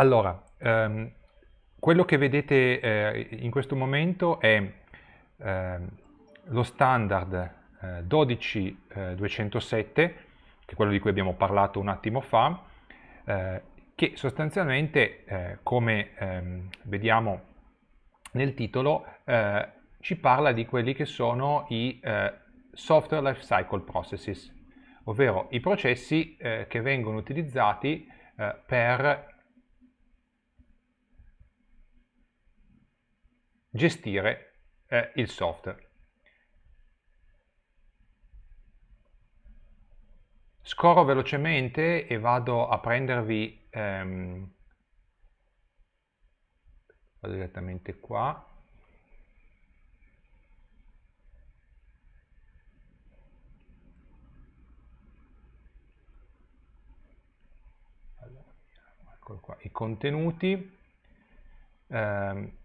Allora, ehm, quello che vedete eh, in questo momento è ehm, lo standard eh, 12207, eh, che è quello di cui abbiamo parlato un attimo fa, eh, che sostanzialmente, eh, come ehm, vediamo nel titolo, eh, ci parla di quelli che sono i Software Lifecycle Processes, ovvero i processi che vengono utilizzati per gestire eh, il software. Scorro velocemente e vado a prendervi ehm, vado direttamente qua allora, qua, i contenuti ehm,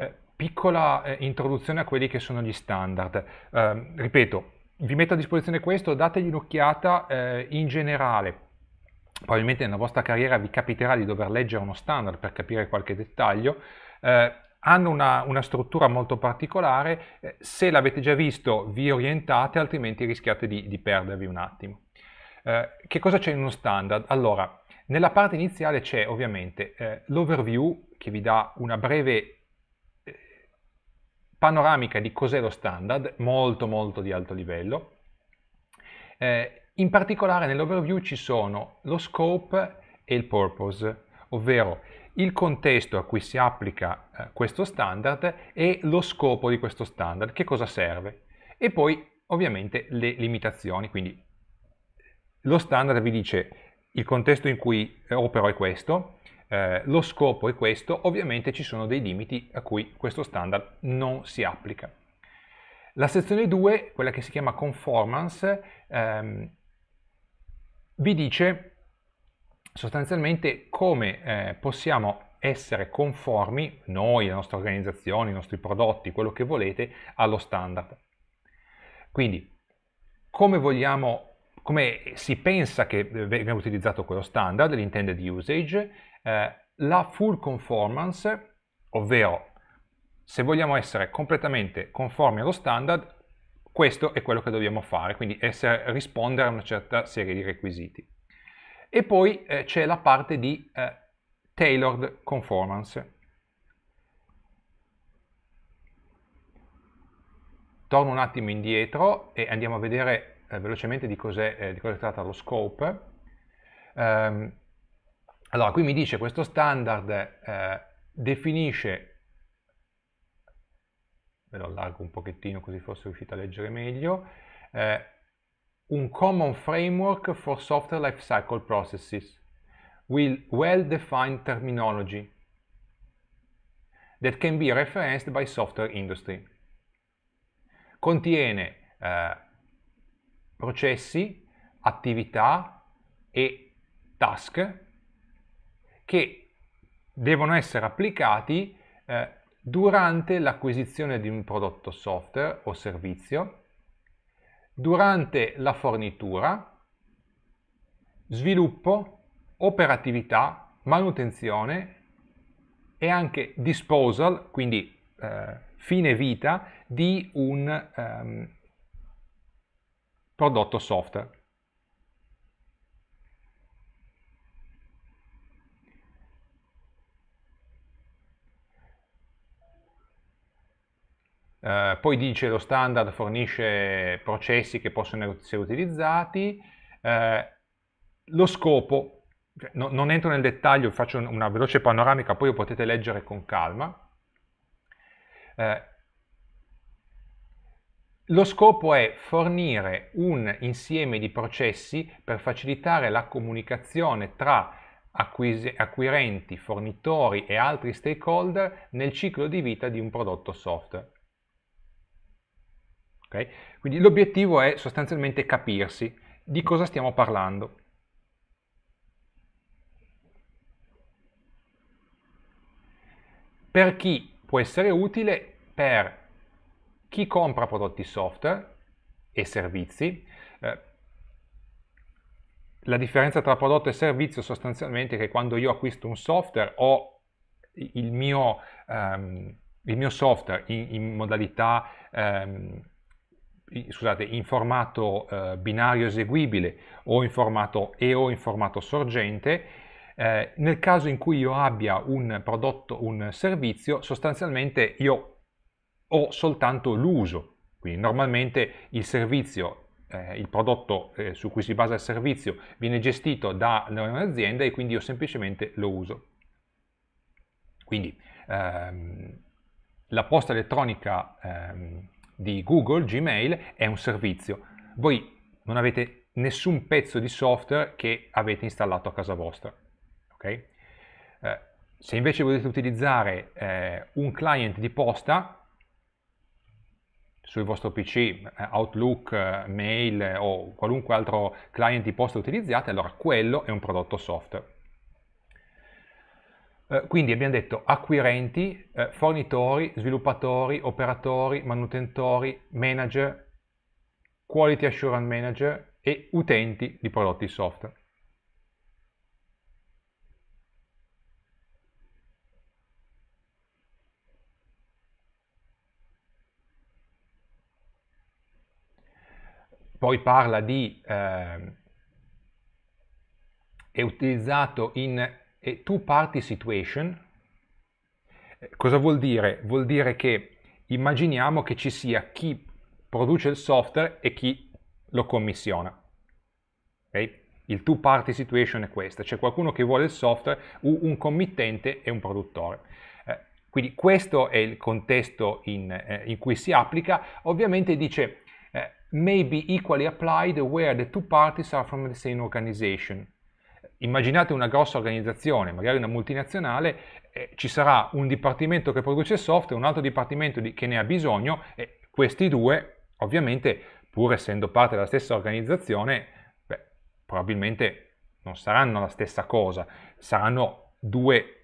Eh, piccola eh, introduzione a quelli che sono gli standard. Ehm, ripeto, vi metto a disposizione questo, dategli un'occhiata eh, in generale, probabilmente nella vostra carriera vi capiterà di dover leggere uno standard per capire qualche dettaglio, eh, hanno una, una, struttura molto particolare, eh, se l'avete già visto vi orientate, altrimenti rischiate di, di perdervi un attimo. Eh, che cosa c'è in uno standard? Allora, nella parte iniziale c'è ovviamente l'overview che vi dà una breve panoramica di cos'è lo standard, molto molto di alto livello. Eh, in particolare nell'overview ci sono lo scope e il purpose, ovvero il contesto a cui si applica eh, questo standard e lo scopo di questo standard, che cosa serve. E poi ovviamente le limitazioni, quindi lo standard vi dice il contesto in cui eh, opero è questo, eh, lo scopo è questo, ovviamente ci sono dei limiti a cui questo standard non si applica. La sezione 2, quella che si chiama conformance, ehm, vi dice sostanzialmente come eh, possiamo essere conformi noi, la nostra organizzazione, i nostri prodotti, quello che volete, allo standard. Quindi, come vogliamo, come si pensa che venga utilizzato quello standard, l'intended usage, eh, la full conformance, ovvero se vogliamo essere completamente conformi allo standard, questo è quello che dobbiamo fare, quindi essere, rispondere a una certa serie di requisiti. E poi eh, c'è la parte di eh, tailored conformance. Torno un attimo indietro e andiamo a vedere eh, velocemente di, cos'è, eh, cosa è trattato lo scope. Um, allora, qui mi dice questo standard eh, definisce, ve lo allargo un pochettino così forse riuscite a leggere meglio, eh, un common framework for software lifecycle processes with well-defined terminology that can be referenced by software industry. Contiene eh, processi, attività e task che devono essere applicati eh, durante l'acquisizione di un prodotto software o servizio, durante la fornitura, sviluppo, operatività, manutenzione e anche disposal, quindi eh, fine vita, di un ehm, prodotto software. Eh, poi dice lo standard fornisce processi che possono essere utilizzati. Eh, lo scopo, cioè, no, non entro nel dettaglio, faccio una veloce panoramica, poi lo potete leggere con calma. Eh, lo scopo è fornire un insieme di processi per facilitare la comunicazione tra acquirenti, fornitori e altri stakeholder nel ciclo di vita di un prodotto software. Okay? Quindi l'obiettivo è sostanzialmente capirsi di cosa stiamo parlando. Per chi può essere utile? Per chi compra prodotti software e servizi. Eh, la differenza tra prodotto e servizio sostanzialmente è che quando io acquisto un software ho il mio, um, il mio software in, in modalità um, scusate, in formato eh, binario eseguibile o in formato e o in formato sorgente, eh, nel caso in cui io abbia un prodotto, un servizio, sostanzialmente io ho soltanto l'uso. Quindi normalmente il servizio, eh, il prodotto eh, su cui si basa il servizio viene gestito da un'azienda e quindi io semplicemente lo uso. Quindi ehm, la posta elettronica ehm, di Google, Gmail, è un servizio. Voi non avete nessun pezzo di software che avete installato a casa vostra. Okay? Eh, se invece volete utilizzare eh, un client di posta sul vostro PC, eh, Outlook, eh, Mail eh, o qualunque altro client di posta utilizzate, allora quello è un prodotto software. Eh, quindi abbiamo detto acquirenti, eh, fornitori, sviluppatori, operatori, manutentori, manager, quality assurance manager e utenti di prodotti software. poi parla di eh, è utilizzato in e two-party situation. Eh, cosa vuol dire? Vuol dire che immaginiamo che ci sia chi produce il software e chi lo commissiona. Okay? Il two-party situation è questa, c'è qualcuno che vuole il software, un committente e un produttore. Eh, quindi questo è il contesto in, eh, in cui si applica. Ovviamente dice eh, may be equally applied where the two parties are from the same organization immaginate una grossa organizzazione, magari una multinazionale, eh, ci sarà un dipartimento che produce software, un altro dipartimento di, che ne ha bisogno e questi due, ovviamente, pur essendo parte della stessa organizzazione, beh, probabilmente non saranno la stessa cosa, saranno due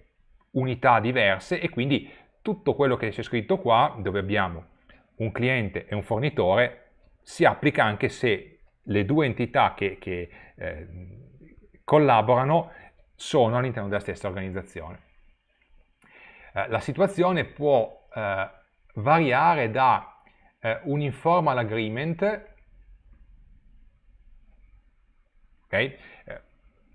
unità diverse e quindi tutto quello che c'è scritto qua, dove abbiamo un cliente e un fornitore, si applica anche se le due entità che, che eh, collaborano sono all'interno della stessa organizzazione. Eh, la situazione può eh, variare da eh, un informal agreement, okay? Eh,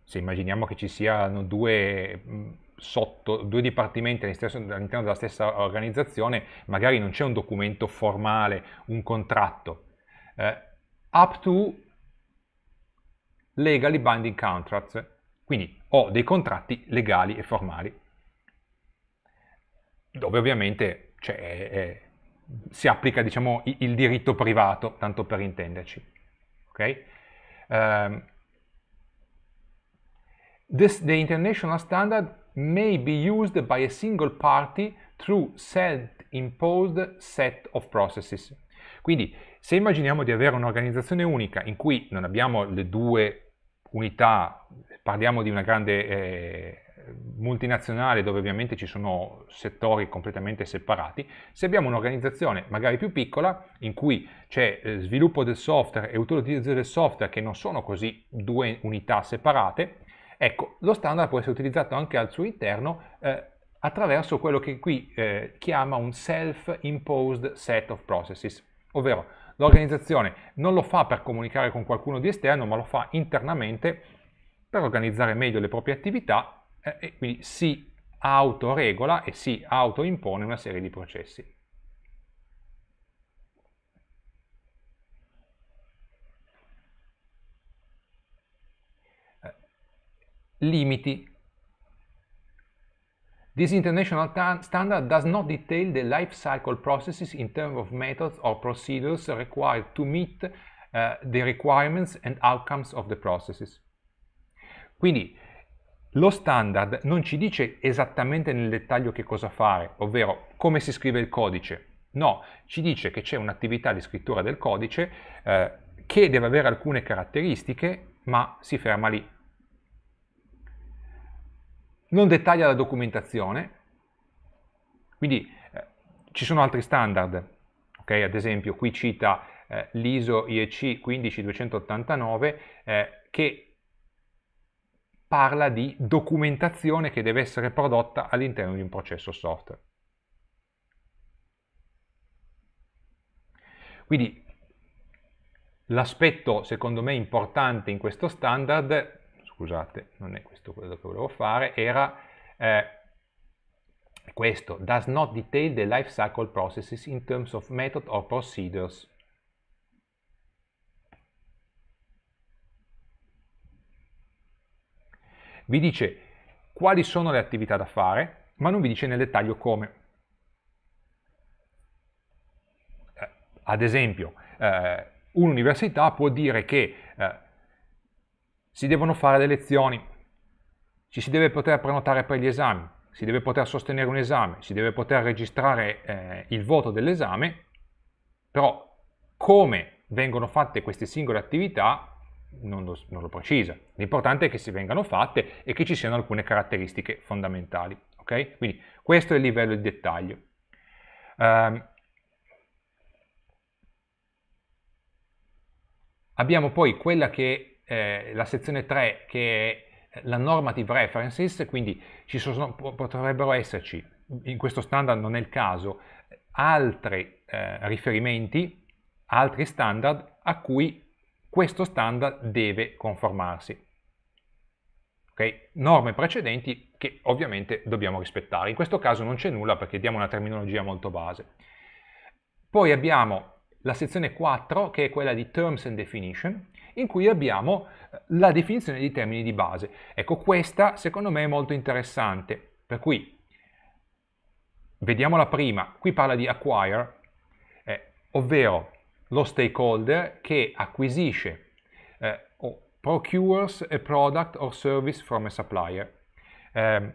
se immaginiamo che ci siano due mh, mm, sotto due dipartimenti all'interno della stessa organizzazione, magari non c'è un documento formale, un contratto. Uh, up to legally binding contracts, quindi ho dei contratti legali e formali, dove ovviamente cioè, è, si applica diciamo, il diritto privato, tanto per intenderci. Okay? Um, this, the international standard may be used by a single party through self-imposed set of processes. Quindi, se immaginiamo di avere un'organizzazione unica in cui non abbiamo le due unità, parliamo di una grande eh, multinazionale dove ovviamente ci sono settori completamente separati, se abbiamo un'organizzazione magari più piccola in cui c'è eh, sviluppo del software e utilizzo del software che non sono così due unità separate, ecco, lo standard può essere utilizzato anche al suo interno eh, attraverso quello che qui eh, chiama un self-imposed set of processes, ovvero L'organizzazione non lo fa per comunicare con qualcuno di esterno, ma lo fa internamente per organizzare meglio le proprie attività eh, e quindi si autoregola e si autoimpone una serie di processi. Eh, limiti This international standard does not detail the life cycle processes in terms of methods or procedures required to meet uh, the requirements and outcomes of the processes. Quindi lo standard non ci dice esattamente nel dettaglio che cosa fare, ovvero come si scrive il codice. No, ci dice che c'è un'attività di scrittura del codice eh, che deve avere alcune caratteristiche, ma si ferma lì non dettaglia la documentazione, quindi eh, ci sono altri standard, okay? ad esempio qui cita eh, l'ISO IEC 15289 eh, che parla di documentazione che deve essere prodotta all'interno di un processo software. Quindi l'aspetto secondo me importante in questo standard scusate, non è questo quello che volevo fare, era eh, questo, does not detail the life cycle processes in terms of method or procedures. Vi dice quali sono le attività da fare, ma non vi dice nel dettaglio come. Eh, ad esempio, eh, un'università può dire che si devono fare le lezioni, ci si deve poter prenotare per gli esami, si deve poter sostenere un esame, si deve poter registrare eh, il voto dell'esame, però come vengono fatte queste singole attività non lo, non lo precisa. L'importante è che si vengano fatte e che ci siano alcune caratteristiche fondamentali. Okay? Quindi questo è il livello di dettaglio. Um, abbiamo poi quella che eh, la sezione 3 che è la normative references, quindi sono, potrebbero esserci, in questo standard non è il caso, altri eh, riferimenti, altri standard a cui questo standard deve conformarsi. Okay? Norme precedenti che ovviamente dobbiamo rispettare. In questo caso non c'è nulla perché diamo una terminologia molto base. Poi abbiamo la sezione 4 che è quella di Terms and Definition in cui abbiamo eh, la definizione di termini di base. Ecco, questa secondo me è molto interessante, per cui vediamo la prima, qui parla di acquire, eh, ovvero lo stakeholder che acquisisce eh, procures a product or service from a supplier. Eh,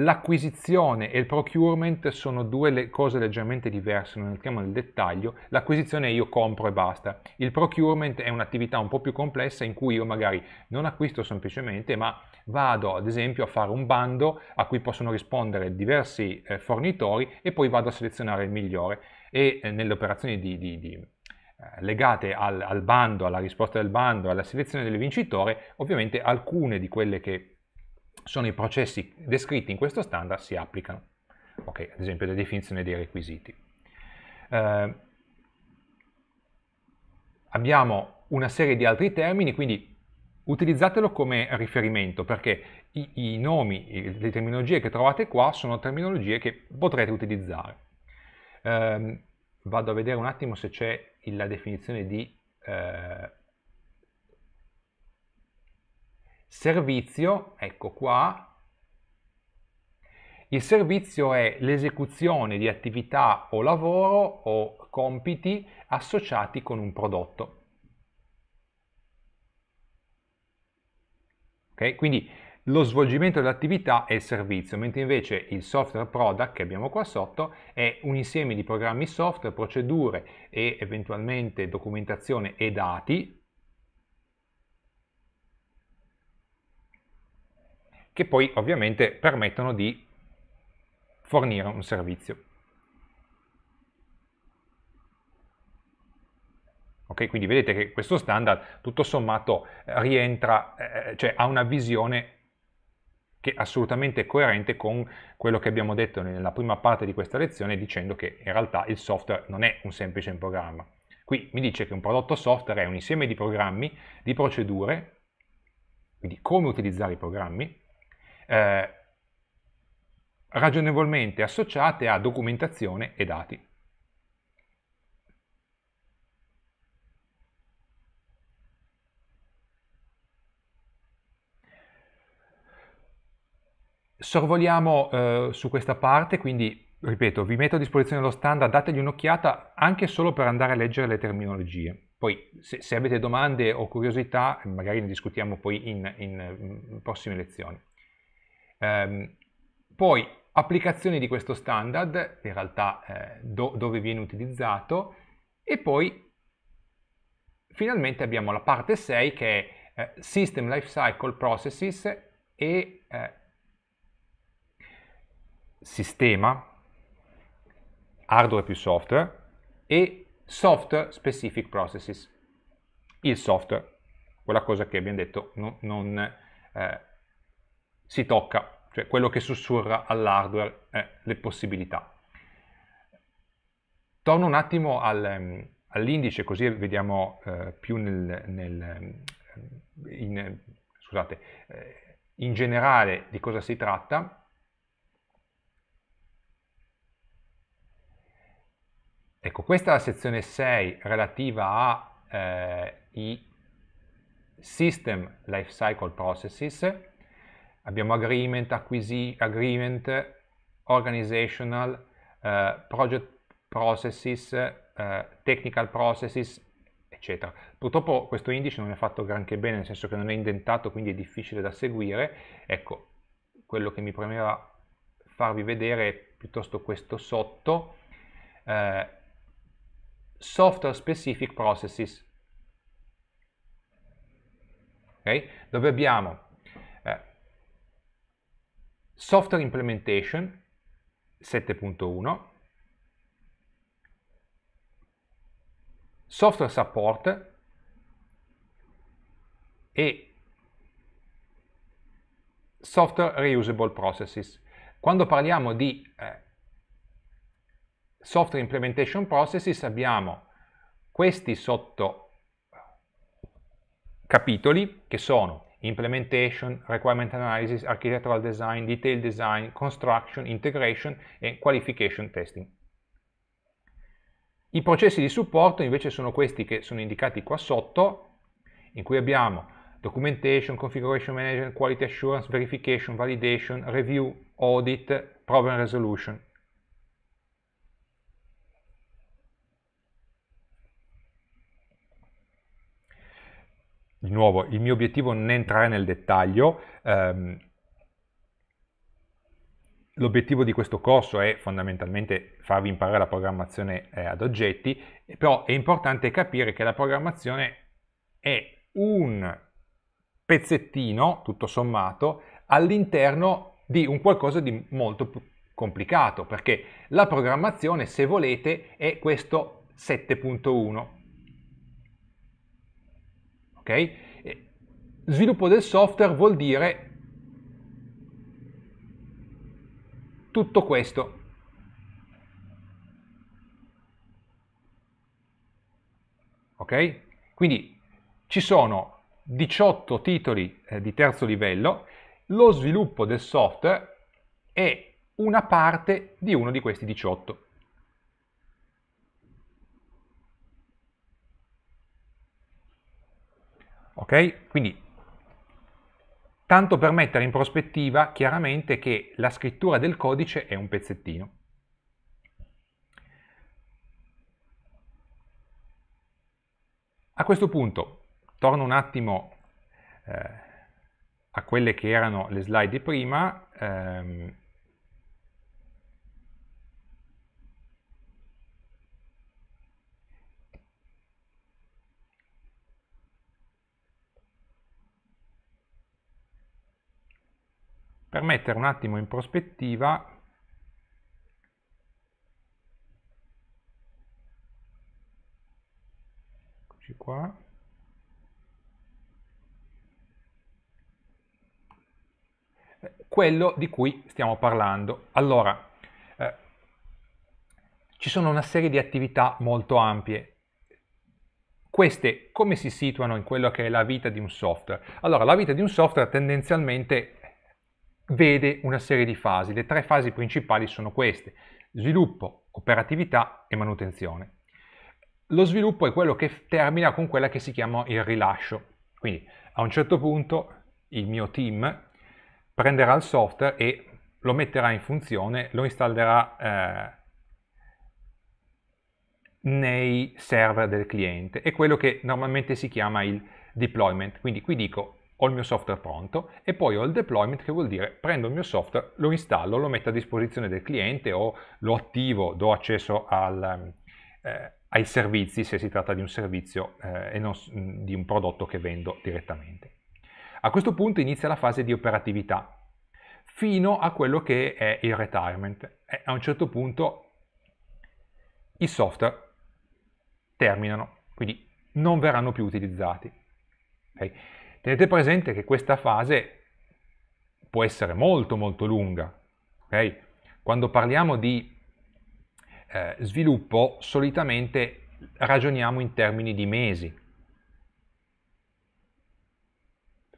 L'acquisizione e il procurement sono due le cose leggermente diverse, non entriamo nel dettaglio. L'acquisizione io compro e basta. Il procurement è un'attività un po' più complessa in cui io magari non acquisto semplicemente, ma vado ad esempio a fare un bando a cui possono rispondere diversi eh, fornitori e poi vado a selezionare il migliore. E eh, nelle operazioni di, di, di eh, legate al, al, bando, alla risposta del bando, alla selezione del vincitore, ovviamente alcune di quelle che sono i processi descritti in questo standard si applicano. Ok, ad esempio la definizione dei requisiti. Eh, abbiamo una serie di altri termini, quindi utilizzatelo come riferimento perché i, i nomi, le terminologie che trovate qua sono terminologie che potrete utilizzare. Eh, vado a vedere un attimo se c'è la definizione di eh, servizio, ecco qua, il servizio è l'esecuzione di attività o lavoro o compiti associati con un prodotto. Okay? Quindi lo svolgimento dell'attività è il servizio, mentre invece il software product che abbiamo qua sotto è un insieme di programmi software, procedure e eventualmente documentazione e dati che poi ovviamente permettono di fornire un servizio. Ok, quindi vedete che questo standard tutto sommato eh, rientra, eh, cioè ha una visione che è assolutamente coerente con quello che abbiamo detto nella prima parte di questa lezione dicendo che in realtà il software non è un semplice programma. Qui mi dice che un prodotto software è un insieme di programmi, di procedure, quindi come utilizzare i programmi, eh, ragionevolmente associate a documentazione e dati. Sorvoliamo eh, su questa parte, quindi ripeto, vi metto a disposizione lo standard, dategli un'occhiata anche solo per andare a leggere le terminologie. Poi se, se avete domande o curiosità, magari ne discutiamo poi in, in, in mm, prossime lezioni. Ehm, poi applicazioni di questo standard, in realtà eh, do, dove viene utilizzato, e poi finalmente abbiamo la parte 6 che è eh, System Lifecycle Processes e eh, Sistema, hardware più software, e Software Specific Processes, il software, quella cosa che abbiamo detto non, non eh, si tocca, cioè quello che sussurra all'hardware è le possibilità. Torno un attimo al, ehm, all'indice così vediamo eh, più nel, nel ehm, in, scusate, eh, in generale di cosa si tratta. Ecco, questa è la sezione 6 relativa ai eh, System Lifecycle Processes, abbiamo agreement, acquisi, agreement, organizational, eh, project processes, eh, technical processes, eccetera. Purtroppo questo indice non è fatto granché bene, nel senso che non è indentato, quindi è difficile da seguire. Ecco, quello che mi premeva farvi vedere è piuttosto questo sotto, eh, software specific processes, okay? dove abbiamo software implementation 7.1, software support e software reusable processes. Quando parliamo di eh, software implementation processes abbiamo questi sotto capitoli che sono implementation, requirement analysis, architectural design, detail design, construction, integration e qualification testing. I processi di supporto invece sono questi che sono indicati qua sotto, in cui abbiamo documentation, configuration management, quality assurance, verification, validation, review, audit, problem resolution. di nuovo, il mio obiettivo non è entrare nel dettaglio, ehm, l'obiettivo di questo corso è fondamentalmente farvi imparare la programmazione eh, ad oggetti, però è importante capire che la programmazione è un pezzettino, tutto sommato, all'interno di un qualcosa di molto più complicato, perché la programmazione, se volete, è questo 7.1 Okay? Sviluppo del software vuol dire tutto questo. Ok? Quindi ci sono 18 titoli eh, di terzo livello, lo sviluppo del software è una parte di uno di questi 18. Ok? Quindi, tanto per mettere in prospettiva chiaramente che la scrittura del codice è un pezzettino. A questo punto, torno un attimo eh, a quelle che erano le slide di prima, ehm, per mettere un attimo in prospettiva eccoci qua quello di cui stiamo parlando. Allora, eh, ci sono una serie di attività molto ampie. Queste come si situano in quello che è la vita di un software? Allora, la vita di un software tendenzialmente vede una serie di fasi. Le tre fasi principali sono queste, sviluppo, operatività e manutenzione. Lo sviluppo è quello che termina con quella che si chiama il rilascio. Quindi a un certo punto il mio team prenderà il software e lo metterà in funzione, lo installerà eh, nei server del cliente. È quello che normalmente si chiama il deployment. Quindi qui dico ho il mio software pronto e poi ho il deployment che vuol dire prendo il mio software, lo installo, lo metto a disposizione del cliente o lo attivo, do accesso al, eh, ai servizi se si tratta di un servizio eh, e non mm, di un prodotto che vendo direttamente. A questo punto inizia la fase di operatività fino a quello che è il retirement. E a un certo punto i software terminano, quindi non verranno più utilizzati. Okay? Tenete presente che questa fase può essere molto molto lunga. Okay? Quando parliamo di eh, sviluppo solitamente ragioniamo in termini di mesi.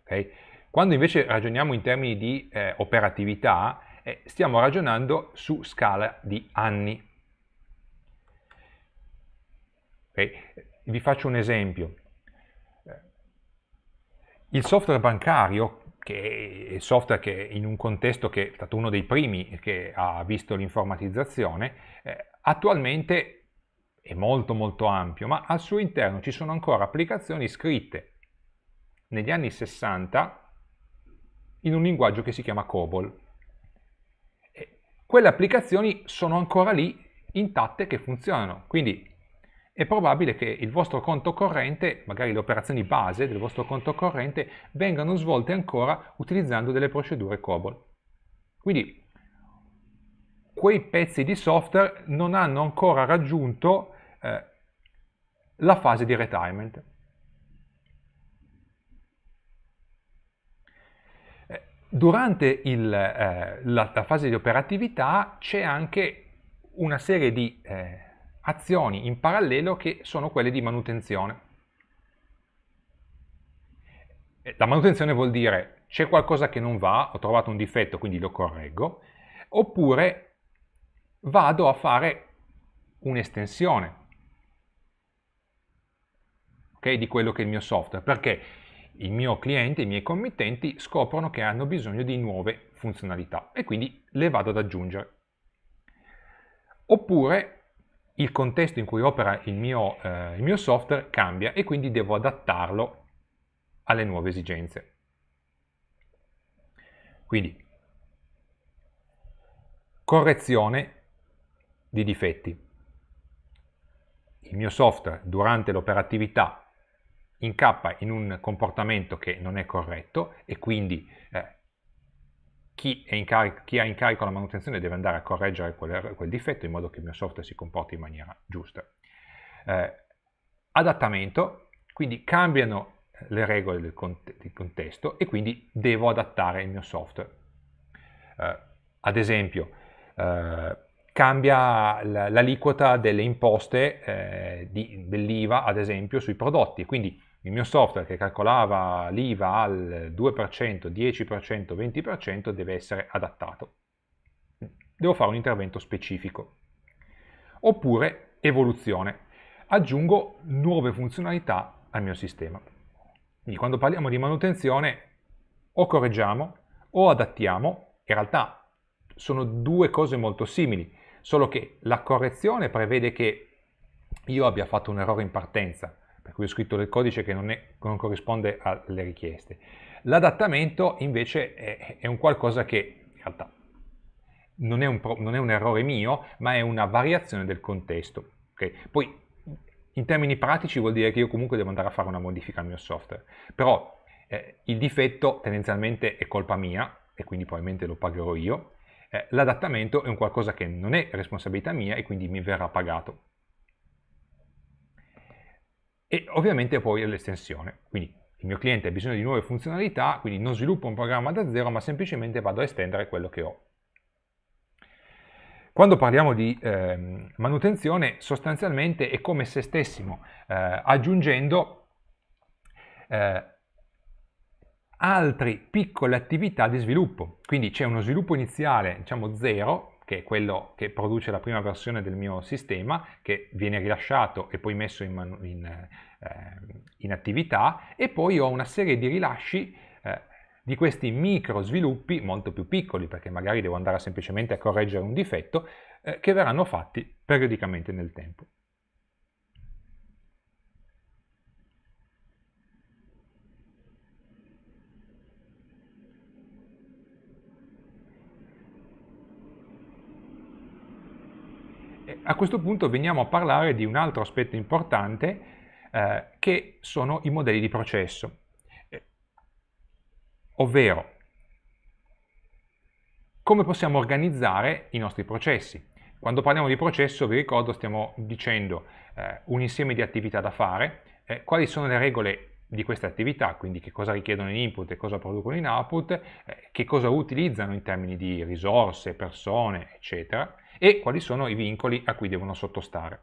Okay? Quando invece ragioniamo in termini di eh, operatività eh, stiamo ragionando su scala di anni. Okay? Vi faccio un esempio. Il software bancario, che è il software che in un contesto che è stato uno dei primi che ha visto l'informatizzazione, eh, attualmente è molto molto ampio, ma al suo interno ci sono ancora applicazioni scritte negli anni 60 in un linguaggio che si chiama COBOL. E quelle applicazioni sono ancora lì intatte che funzionano, quindi è probabile che il vostro conto corrente, magari le operazioni base del vostro conto corrente, vengano svolte ancora utilizzando delle procedure COBOL. Quindi quei pezzi di software non hanno ancora raggiunto eh, la fase di retirement. Eh, durante il, eh, la, la, fase di operatività c'è anche una serie di eh, azioni in parallelo che sono quelle di manutenzione. Eh, la manutenzione vuol dire c'è qualcosa che non va, ho trovato un difetto quindi lo correggo, oppure vado a fare un'estensione okay, di quello che è il mio software, perché il mio cliente, i miei committenti scoprono che hanno bisogno di nuove funzionalità e quindi le vado ad aggiungere. Oppure il contesto in cui opera il mio, eh, il mio software cambia e quindi devo adattarlo alle nuove esigenze. Quindi, correzione di difetti. Il mio software durante l'operatività incappa in un comportamento che non è corretto e quindi eh, chi, carico, chi, ha in carico la manutenzione deve andare a correggere quel, er-, quel, difetto in modo che il mio software si comporti in maniera giusta. Eh, adattamento, quindi cambiano le regole del, cont del, contesto e quindi devo adattare il mio software. Eh, ad esempio, eh, cambia l'aliquota delle imposte eh, dell'IVA, ad esempio, sui prodotti, quindi il mio software che calcolava l'IVA al 2%, 10%, 20% deve essere adattato. Devo fare un intervento specifico. Oppure evoluzione. Aggiungo nuove funzionalità al mio sistema. Quindi quando parliamo di manutenzione o correggiamo o adattiamo, in realtà sono due cose molto simili, solo che la correzione prevede che io abbia fatto un errore in partenza, per cui ho scritto del codice che non, è, non corrisponde alle richieste. L'adattamento invece è, è, un qualcosa che in realtà non è, un, non è, un errore mio, ma è una variazione del contesto. Okay? Poi in termini pratici vuol dire che io comunque devo andare a fare una modifica al mio software, però eh, il difetto tendenzialmente è colpa mia e quindi probabilmente lo pagherò io, eh, l'adattamento è un qualcosa che non è responsabilità mia e quindi mi verrà pagato e ovviamente poi l'estensione. Quindi il mio cliente ha bisogno di nuove funzionalità, quindi non sviluppo un programma da zero, ma semplicemente vado a estendere quello che ho. Quando parliamo di eh, manutenzione, sostanzialmente è come se stessimo eh, aggiungendo eh, altre piccole attività di sviluppo. Quindi c'è uno sviluppo iniziale, diciamo zero, che è quello che produce la prima versione del mio sistema, che viene rilasciato e poi messo in, in, eh, in attività, e poi ho una serie di rilasci eh, di questi micro sviluppi, molto più piccoli, perché magari devo andare semplicemente a correggere un difetto, eh, che verranno fatti periodicamente nel tempo. a questo punto veniamo a parlare di un altro aspetto importante eh, che sono i modelli di processo, eh, ovvero come possiamo organizzare i nostri processi. Quando parliamo di processo, vi ricordo, stiamo dicendo eh, un insieme di attività da fare, eh, quali sono le regole di queste attività, quindi che cosa richiedono in input e cosa producono in output, eh, che cosa utilizzano in termini di risorse, persone, eccetera, e quali sono i vincoli a cui devono sottostare.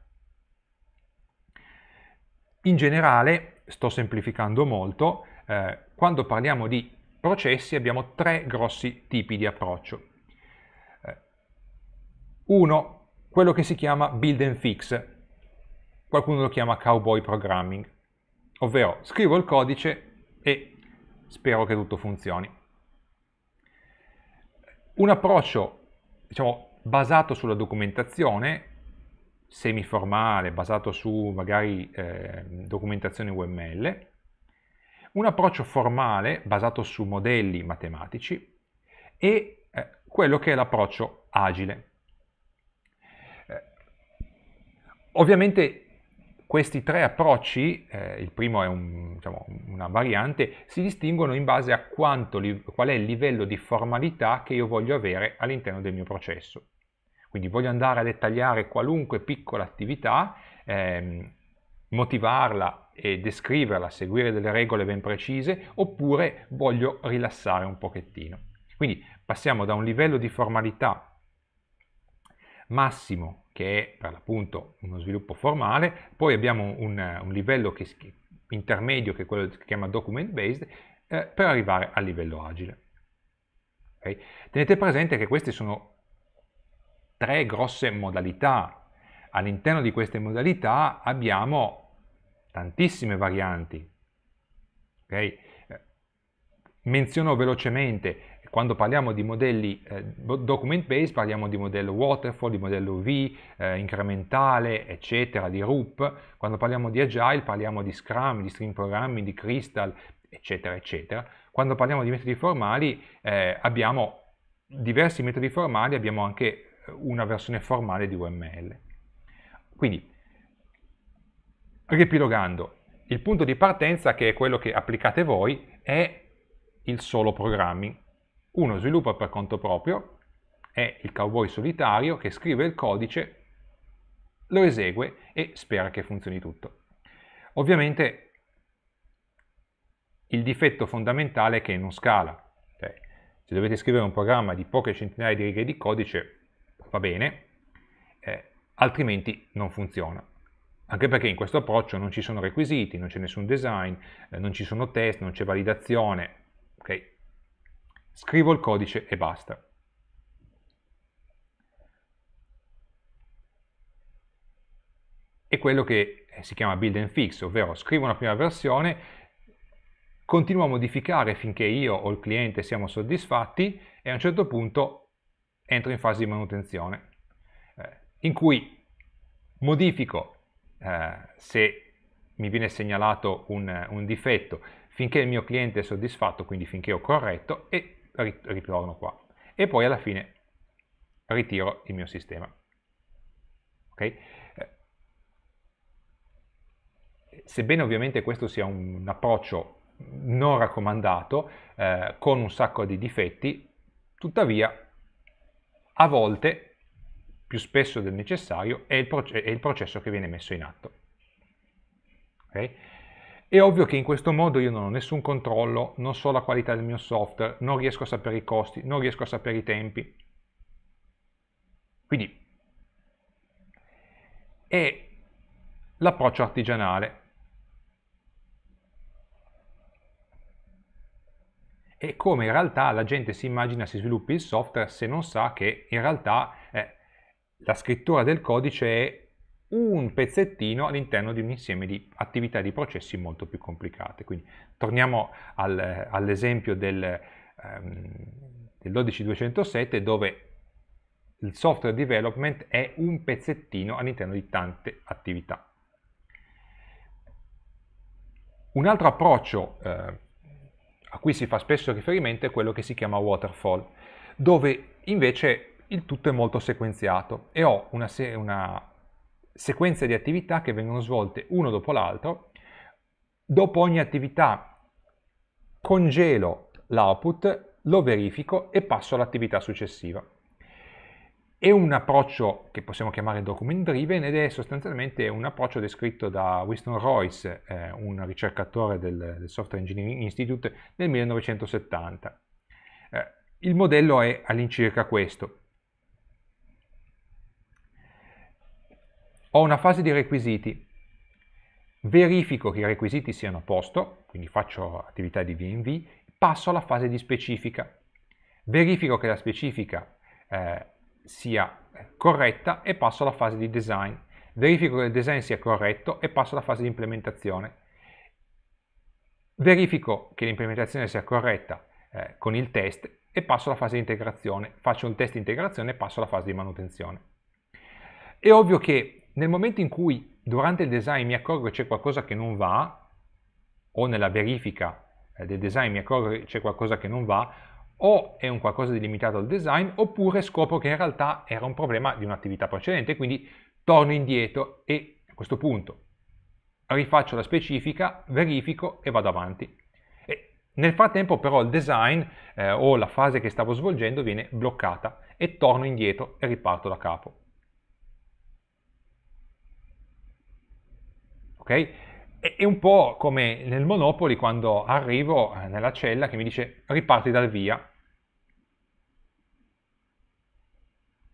In generale, sto semplificando molto, eh, quando parliamo di processi abbiamo tre grossi tipi di approccio. Eh, uno, quello che si chiama build and fix, qualcuno lo chiama cowboy programming, ovvero scrivo il codice e spero che tutto funzioni. Un approccio diciamo, basato sulla documentazione semiformale, basato su magari eh, documentazione UML, un approccio formale basato su modelli matematici e eh, quello che è l'approccio agile. Eh, ovviamente questi tre approcci, eh, il primo è un, diciamo, una variante, si distinguono in base a qual è il livello di formalità che io voglio avere all'interno del mio processo. Quindi voglio andare a dettagliare qualunque piccola attività, ehm, motivarla e descriverla, seguire delle regole ben precise, oppure voglio rilassare un pochettino. Quindi passiamo da un livello di formalità massimo, che è per l'appunto uno sviluppo formale, poi abbiamo un, un livello che, intermedio, che è quello che si chiama document based, eh, per arrivare al livello agile. Okay? Tenete presente che queste sono tre grosse modalità. All'interno di queste modalità abbiamo tantissime varianti. Okay? Eh, menziono velocemente, quando parliamo di modelli eh, document based parliamo di modello waterfall, di modello V, eh, incrementale, eccetera, di RUP, quando parliamo di agile parliamo di Scrum, di Stream Programming, di Crystal, eccetera, eccetera. Quando parliamo di metodi formali eh, abbiamo diversi metodi formali, abbiamo anche una versione formale di UML. Quindi, riepilogando, il punto di partenza, che è quello che applicate voi, è il solo programming. Uno sviluppa per conto proprio, è il cowboy solitario che scrive il codice, lo esegue e spera che funzioni tutto. Ovviamente il difetto fondamentale è che non scala. Cioè, se dovete scrivere un programma di poche centinaia di righe di codice, va bene, eh, altrimenti non funziona. Anche perché in questo approccio non ci sono requisiti, non c'è nessun design, eh, non ci sono test, non c'è validazione. Okay. Scrivo il codice e basta. È quello che eh, si chiama build and fix, ovvero scrivo una prima versione, continuo a modificare finché io o il cliente siamo soddisfatti e a un certo punto entro in fase di manutenzione, eh, in cui modifico eh, se mi viene segnalato un, un, difetto finché il mio cliente è soddisfatto, quindi finché ho corretto, e ritorno qua. E poi alla fine ritiro il mio sistema. Okay? Eh, sebbene ovviamente questo sia un approccio non raccomandato, eh, con un sacco di difetti, tuttavia a volte, più spesso del necessario, è il, è il processo che viene messo in atto. Okay? È ovvio che in questo modo io non ho nessun controllo, non so la qualità del mio software, non riesco a sapere i costi, non riesco a sapere i tempi. Quindi è l'approccio artigianale e come in realtà la gente si immagina si sviluppi il software se non sa che in realtà eh, la scrittura del codice è un pezzettino all'interno di un insieme di attività e di processi molto più complicate. Quindi torniamo al, all'esempio del, um, del 12207 dove il software development è un pezzettino all'interno di tante attività. Un altro approccio eh, a cui si fa spesso riferimento è quello che si chiama waterfall, dove invece il tutto è molto sequenziato e ho una, se una sequenza di attività che vengono svolte uno dopo l'altro. Dopo ogni attività congelo l'output, lo verifico e passo all'attività successiva è un approccio che possiamo chiamare document driven ed è sostanzialmente un approccio descritto da Winston Royce, eh, un ricercatore del, del, Software Engineering Institute nel 1970. Eh, il modello è all'incirca questo. Ho una fase di requisiti, verifico che i requisiti siano a posto, quindi faccio attività di VNV, passo alla fase di specifica, verifico che la specifica eh, sia corretta e passo alla fase di design. Verifico che il design sia corretto e passo alla fase di implementazione. Verifico che l'implementazione sia corretta eh, con il test e passo alla fase di integrazione. Faccio un test di integrazione e passo alla fase di manutenzione. È ovvio che nel momento in cui durante il design mi accorgo che c'è qualcosa che non va, o nella verifica eh, del design mi accorgo che c'è qualcosa che non va, o è un qualcosa di limitato al design oppure scopro che in realtà era un problema di un'attività precedente, quindi torno indietro e a questo punto rifaccio la specifica, verifico e vado avanti. E nel frattempo però il design eh, o la fase che stavo svolgendo viene bloccata e torno indietro e riparto da capo. Okay? È un po' come nel Monopoli quando arrivo eh, nella cella che mi dice riparti dal via.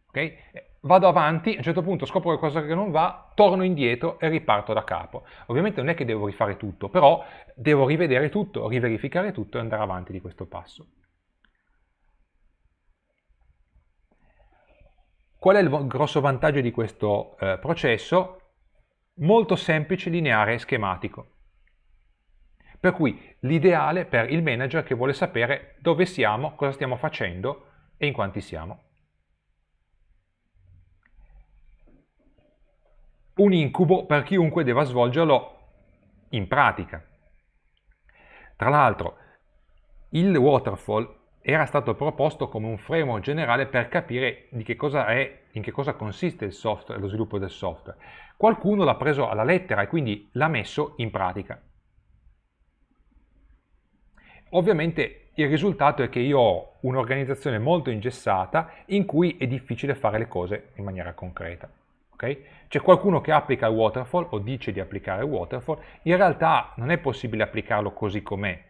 Okay? Vado avanti, a un certo punto scopro qualcosa che non va, torno indietro e riparto da capo. Ovviamente non è che devo rifare tutto, però devo rivedere tutto, riverificare tutto e andare avanti di questo passo. Qual è il grosso vantaggio di questo eh, processo? molto semplice, lineare e schematico. Per cui l'ideale per il manager che vuole sapere dove siamo, cosa stiamo facendo e in quanti siamo. Un incubo per chiunque deva svolgerlo in pratica. Tra l'altro, il waterfall era stato proposto come un framework generale per capire che è, in che cosa consiste software, lo sviluppo del software. Qualcuno l'ha preso alla lettera e quindi l'ha messo in pratica. Ovviamente il risultato è che io ho un'organizzazione molto ingessata in cui è difficile fare le cose in maniera concreta. Okay? C'è qualcuno che applica il waterfall o dice di applicare il waterfall, in realtà non è possibile applicarlo così com'è,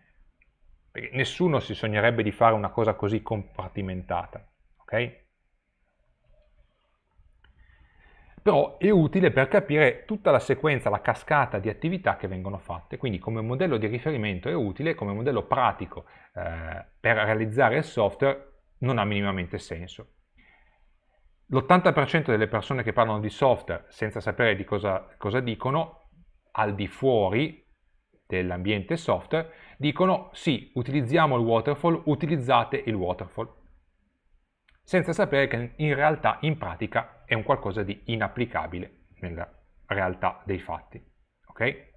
perché nessuno si sognerebbe di fare una cosa così compartimentata, ok? Però è utile per capire tutta la sequenza, la cascata di attività che vengono fatte, quindi come modello di riferimento è utile, come modello pratico eh, per realizzare il software non ha minimamente senso. L'80% delle persone che parlano di software senza sapere di cosa, cosa dicono, al di fuori dell'ambiente software, dicono sì, utilizziamo il waterfall, utilizzate il waterfall, senza sapere che in realtà, in pratica, è un qualcosa di inapplicabile nella realtà dei fatti. Okay?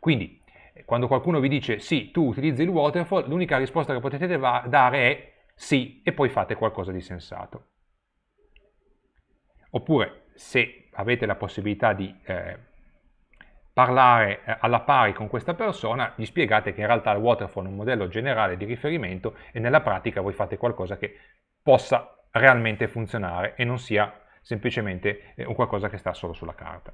Quindi, quando qualcuno vi dice sì, tu utilizzi il waterfall, l'unica risposta che potete dare è sì e poi fate qualcosa di sensato. Oppure, se avete la possibilità di eh, parlare eh, alla pari con questa persona, gli spiegate che in realtà il waterfall è un modello generale di riferimento e nella pratica voi fate qualcosa che possa realmente funzionare e non sia semplicemente eh, un qualcosa che sta solo sulla carta.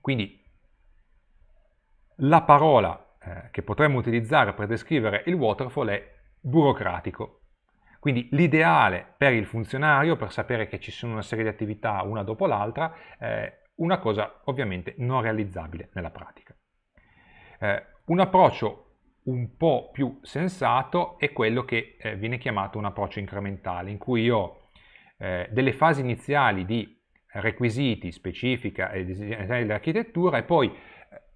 Quindi la parola eh, che potremmo utilizzare per descrivere il waterfall è burocratico. Quindi l'ideale per il funzionario, per sapere che ci sono una serie di attività una dopo l'altra, è una cosa ovviamente non realizzabile nella pratica. Eh, un approccio un po' più sensato è quello che eh, viene chiamato un approccio incrementale, in cui io ho eh, delle fasi iniziali di requisiti, specifica e design dell'architettura e poi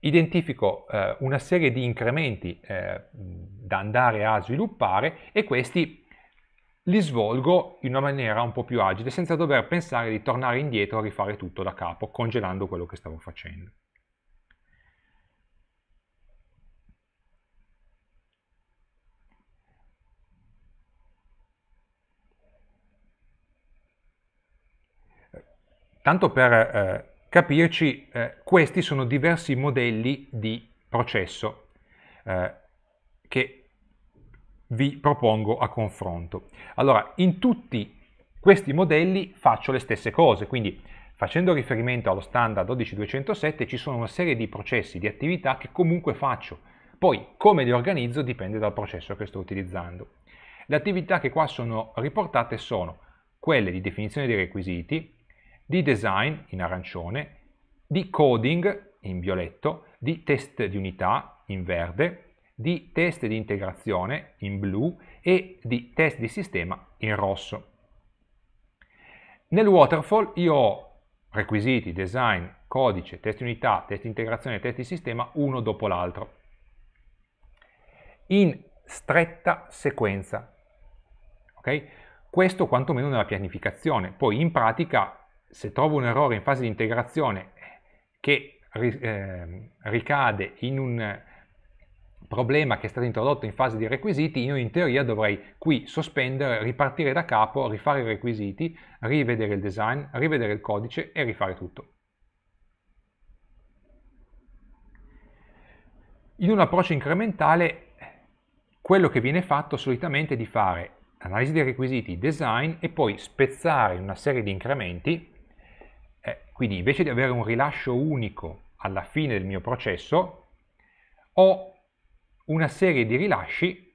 identifico eh, una serie di incrementi eh, da andare a sviluppare e questi li svolgo in una maniera un po' più agile senza dover pensare di tornare indietro a rifare tutto da capo congelando quello che stavo facendo. Tanto per eh, capirci, eh, questi sono diversi modelli di processo eh, che vi propongo a confronto. Allora, in tutti questi modelli faccio le stesse cose, quindi facendo riferimento allo standard 12207 ci sono una serie di processi, di attività che comunque faccio, poi come li organizzo dipende dal processo che sto utilizzando. Le attività che qua sono riportate sono quelle di definizione dei requisiti, di design in arancione, di coding in violetto, di test di unità in verde, di test di integrazione in blu e di test di sistema in rosso. Nel waterfall io ho requisiti, design, codice, test di unità, test di integrazione, test di sistema uno dopo l'altro in stretta sequenza. Okay? Questo quantomeno nella pianificazione, poi in pratica se trovo un errore in fase di integrazione che eh, ricade in un problema che è stato introdotto in fase di requisiti, io in teoria dovrei qui sospendere, ripartire da capo, rifare i requisiti, rivedere il design, rivedere il codice e rifare tutto. In un approccio incrementale quello che viene fatto solitamente è di fare analisi dei requisiti, design e poi spezzare una serie di incrementi eh, quindi invece di avere un rilascio unico alla fine del mio processo, ho una serie di rilasci,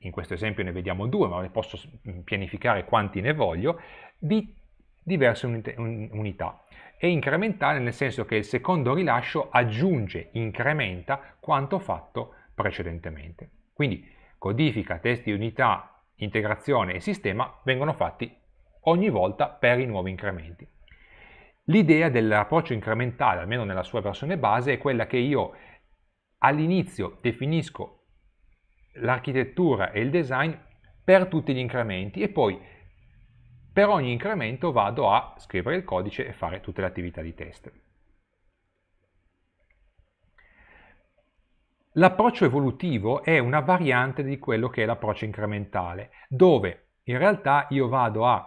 in questo esempio ne vediamo due, ma ne posso mm, pianificare quanti ne voglio, di diverse unità È incrementale nel senso che il secondo rilascio aggiunge, incrementa quanto fatto precedentemente. Quindi codifica, testi, unità, integrazione e sistema vengono fatti ogni volta per i nuovi incrementi. L'idea dell'approccio incrementale, almeno nella sua versione base, è quella che io all'inizio definisco l'architettura e il design per tutti gli incrementi e poi per ogni incremento vado a scrivere il codice e fare tutte le attività di test. L'approccio evolutivo è una variante di quello che è l'approccio incrementale, dove in realtà io vado a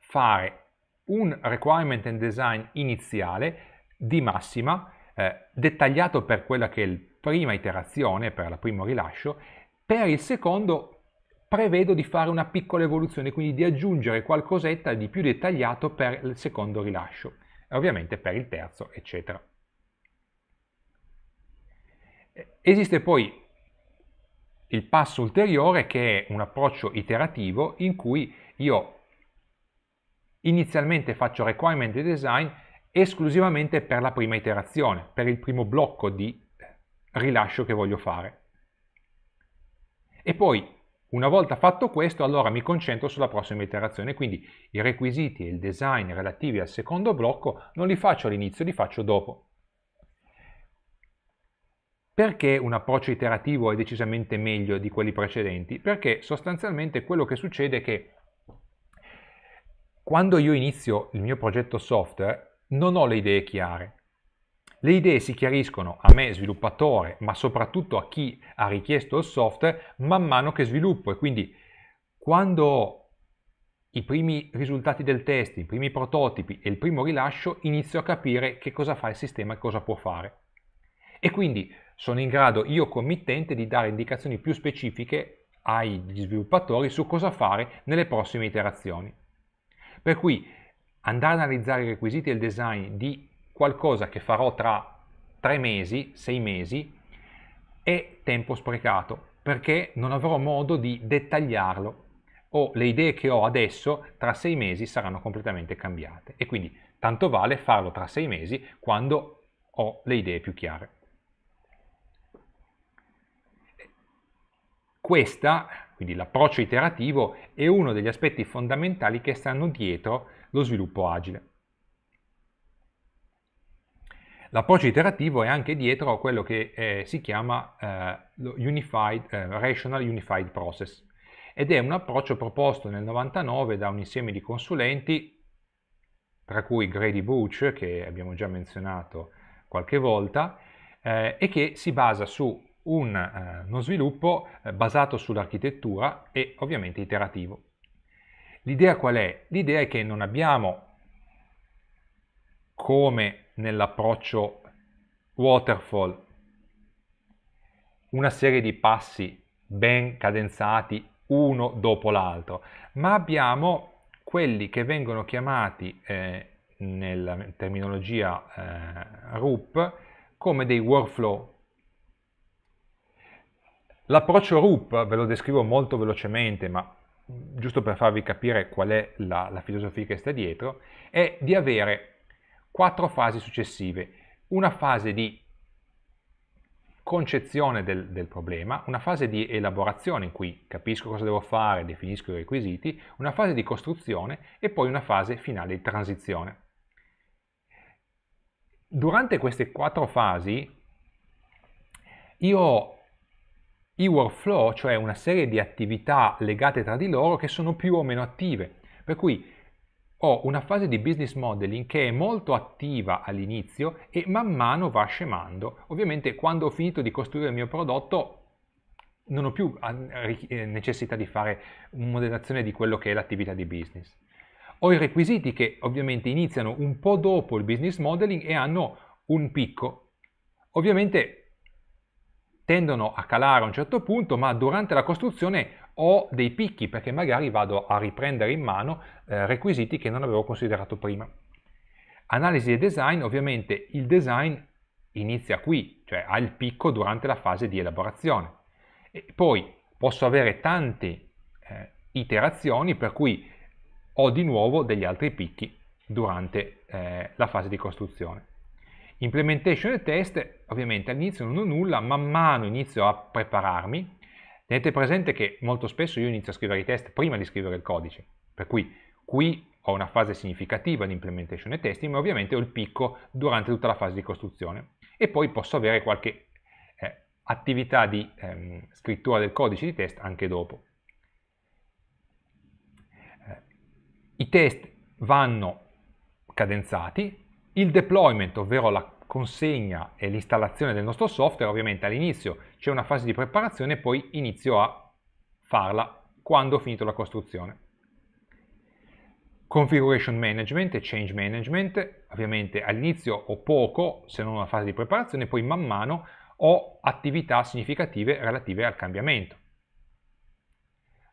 fare un requirement and design iniziale di massima eh, dettagliato per quella che è la prima iterazione, per il primo rilascio, per il secondo prevedo di fare una piccola evoluzione, quindi di aggiungere qualcosetta di più dettagliato per il secondo rilascio e ovviamente per il terzo, eccetera. Esiste poi il passo ulteriore che è un approccio iterativo in cui io inizialmente faccio requirement design esclusivamente per la prima iterazione, per il primo blocco di rilascio che voglio fare. E poi, una volta fatto questo, allora mi concentro sulla prossima iterazione, quindi i requisiti e il design relativi al secondo blocco non li faccio all'inizio, li faccio dopo. Perché un approccio iterativo è decisamente meglio di quelli precedenti? Perché sostanzialmente quello che succede è che quando io inizio il mio progetto software non ho le idee chiare. Le idee si chiariscono a me sviluppatore, ma soprattutto a chi ha richiesto il software man mano che sviluppo e quindi quando ho i primi risultati del test, i primi prototipi e il primo rilascio, inizio a capire che cosa fa il sistema e cosa può fare. E quindi sono in grado io committente di dare indicazioni più specifiche agli sviluppatori su cosa fare nelle prossime iterazioni. Per cui andare ad analizzare i requisiti e il design di qualcosa che farò tra tre mesi, sei mesi, è tempo sprecato perché non avrò modo di dettagliarlo o le idee che ho adesso tra sei mesi saranno completamente cambiate e quindi tanto vale farlo tra sei mesi quando ho le idee più chiare. Questa quindi l'approccio iterativo è uno degli aspetti fondamentali che stanno dietro lo sviluppo agile. L'approccio iterativo è anche dietro quello che eh, si chiama eh, unified, eh, Rational Unified Process ed è un approccio proposto nel 99 da un insieme di consulenti tra cui Grady Booch che abbiamo già menzionato qualche volta eh, e che si basa su un, eh, uno sviluppo eh, basato sull'architettura e ovviamente iterativo. L'idea qual è? L'idea è che non abbiamo, come nell'approccio waterfall, una serie di passi ben cadenzati uno dopo l'altro, ma abbiamo quelli che vengono chiamati eh, nella terminologia eh, RUP come dei workflow, L'approccio RUP, ve lo descrivo molto velocemente, ma giusto per farvi capire qual è la, la filosofia che sta dietro, è di avere quattro fasi successive. Una fase di concezione del, del, problema, una fase di elaborazione in cui capisco cosa devo fare, definisco i requisiti, una fase di costruzione e poi una fase finale di transizione. Durante queste quattro fasi io i workflow, cioè una serie di attività legate tra di loro che sono più o meno attive. Per cui ho una fase di business modeling che è molto attiva all'inizio e man mano va scemando. Ovviamente quando ho finito di costruire il mio prodotto non ho più ah, eh, necessità di fare modellazione di quello che è l'attività di business. Ho i requisiti che ovviamente iniziano un po' dopo il business modeling e hanno un picco. Ovviamente tendono a calare a un certo punto, ma durante la costruzione ho dei picchi perché magari vado a riprendere in mano eh, requisiti che non avevo considerato prima. Analisi e design, ovviamente il design inizia qui, cioè ha il picco durante la fase di elaborazione. E poi posso avere tante eh, iterazioni per cui ho di nuovo degli altri picchi durante eh, la fase di costruzione. Implementation e test, ovviamente all'inizio non ho nulla, man mano inizio a prepararmi. Tenete presente che molto spesso io inizio a scrivere i test prima di scrivere il codice, per cui qui ho una fase significativa di implementation e testing, ma ovviamente ho il picco durante tutta la fase di costruzione. E poi posso avere qualche eh, attività di ehm, scrittura del codice di test anche dopo. Eh, I test vanno cadenzati, il deployment, ovvero la consegna e l'installazione del nostro software, ovviamente all'inizio c'è una fase di preparazione e poi inizio a farla quando ho finito la costruzione. Configuration management e change management, ovviamente all'inizio ho poco se non una fase di preparazione, poi man mano ho attività significative relative al cambiamento.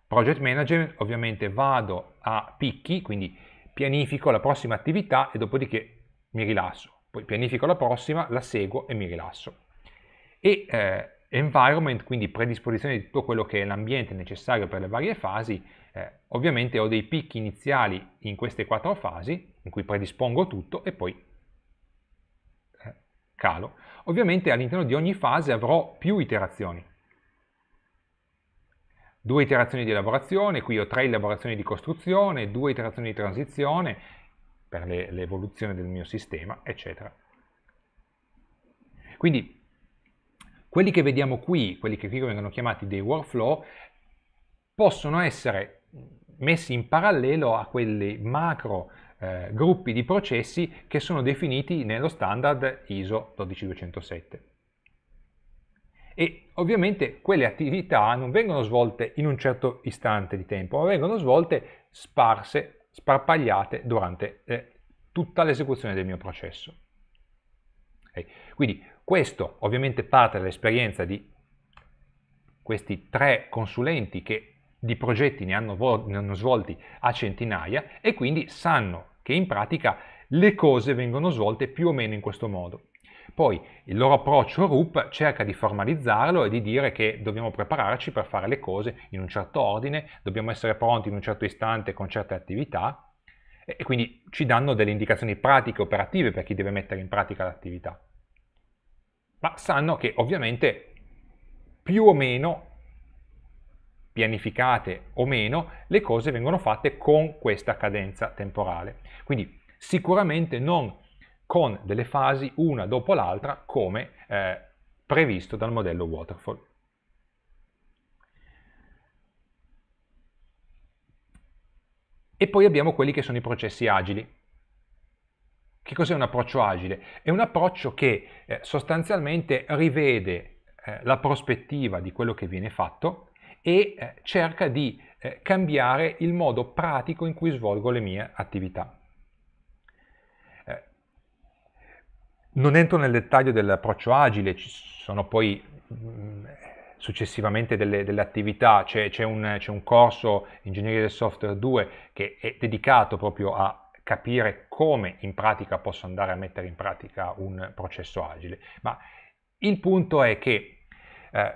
Project manager, ovviamente vado a picchi, quindi pianifico la prossima attività e dopodiché mi rilasso, poi pianifico la prossima, la seguo e mi rilasso. E eh, environment, quindi predisposizione di tutto quello che è l'ambiente necessario per le varie fasi, eh, ovviamente ho dei picchi iniziali in queste quattro fasi, in cui predispongo tutto e poi eh, calo. Ovviamente all'interno di ogni fase avrò più iterazioni, due iterazioni di elaborazione, qui ho tre elaborazioni di costruzione, due iterazioni di transizione, per l'evoluzione del mio sistema, eccetera. Quindi quelli che vediamo qui, quelli che qui vengono chiamati dei workflow, possono essere messi in parallelo a quelli macro eh, gruppi di processi che sono definiti nello standard ISO 12207. E ovviamente quelle attività non vengono svolte in un certo istante di tempo, ma vengono svolte sparse sparpagliate durante eh, tutta l'esecuzione del mio processo. Okay. Quindi questo ovviamente parte dall'esperienza di questi tre consulenti che di progetti ne hanno, ne hanno svolti a centinaia e quindi sanno che in pratica le cose vengono svolte più o meno in questo modo. Poi il loro approccio RUP cerca di formalizzarlo e di dire che dobbiamo prepararci per fare le cose in un certo ordine, dobbiamo essere pronti in un certo istante con certe attività e quindi ci danno delle indicazioni pratiche operative per chi deve mettere in pratica l'attività. Ma sanno che ovviamente più o meno pianificate o meno, le cose vengono fatte con questa cadenza temporale. Quindi sicuramente non con delle fasi una dopo l'altra come eh, previsto dal modello waterfall. E poi abbiamo quelli che sono i processi agili. Che cos'è un approccio agile? È un approccio che eh, sostanzialmente rivede eh, la prospettiva di quello che viene fatto e eh, cerca di eh, cambiare il modo pratico in cui svolgo le mie attività. Non entro nel dettaglio dell'approccio agile, ci sono poi mm, successivamente delle, delle attività, c'è, c'è, un, c'è, un, corso Ingegneria del Software 2 che è dedicato proprio a capire come in pratica posso andare a mettere in pratica un processo agile, ma il punto è che eh,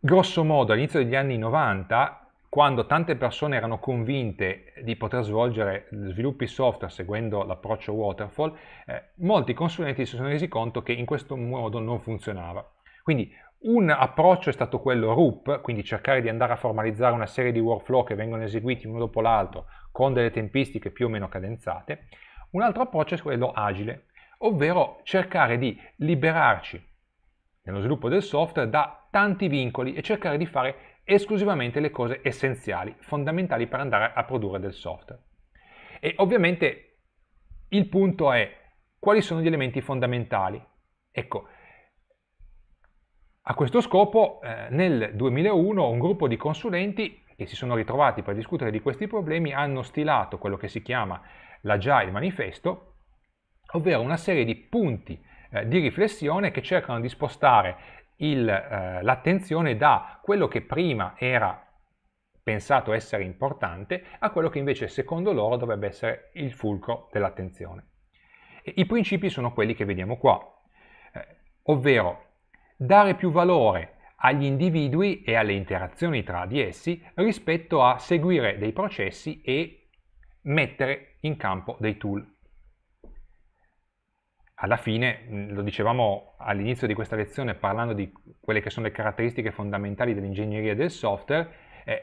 grosso modo all'inizio degli anni 90 quando tante persone erano convinte di poter svolgere sviluppi software seguendo l'approccio waterfall, eh, molti consulenti si sono resi conto che in questo modo non funzionava. Quindi un approccio è stato quello RUP, quindi cercare di andare a formalizzare una serie di workflow che vengono eseguiti uno dopo l'altro con delle tempistiche più o meno cadenzate. Un altro approccio è quello agile, ovvero cercare di liberarci nello sviluppo del software da tanti vincoli e cercare di fare esclusivamente le cose essenziali, fondamentali per andare a produrre del software. E ovviamente il punto è quali sono gli elementi fondamentali. Ecco, a questo scopo eh, nel 2001 un gruppo di consulenti che si sono ritrovati per discutere di questi problemi hanno stilato quello che si chiama l'Agile Manifesto, ovvero una serie di punti eh, di riflessione che cercano di spostare eh, l'attenzione eh, da quello che prima era pensato essere importante a quello che invece secondo loro dovrebbe essere il fulcro dell'attenzione. I principi sono quelli che vediamo qua, eh, ovvero dare più valore agli individui e alle interazioni tra di essi rispetto a seguire dei processi e mettere in campo dei tool alla fine, mm, lo dicevamo all'inizio di questa lezione parlando di quelle che sono le caratteristiche fondamentali dell'ingegneria del software, eh,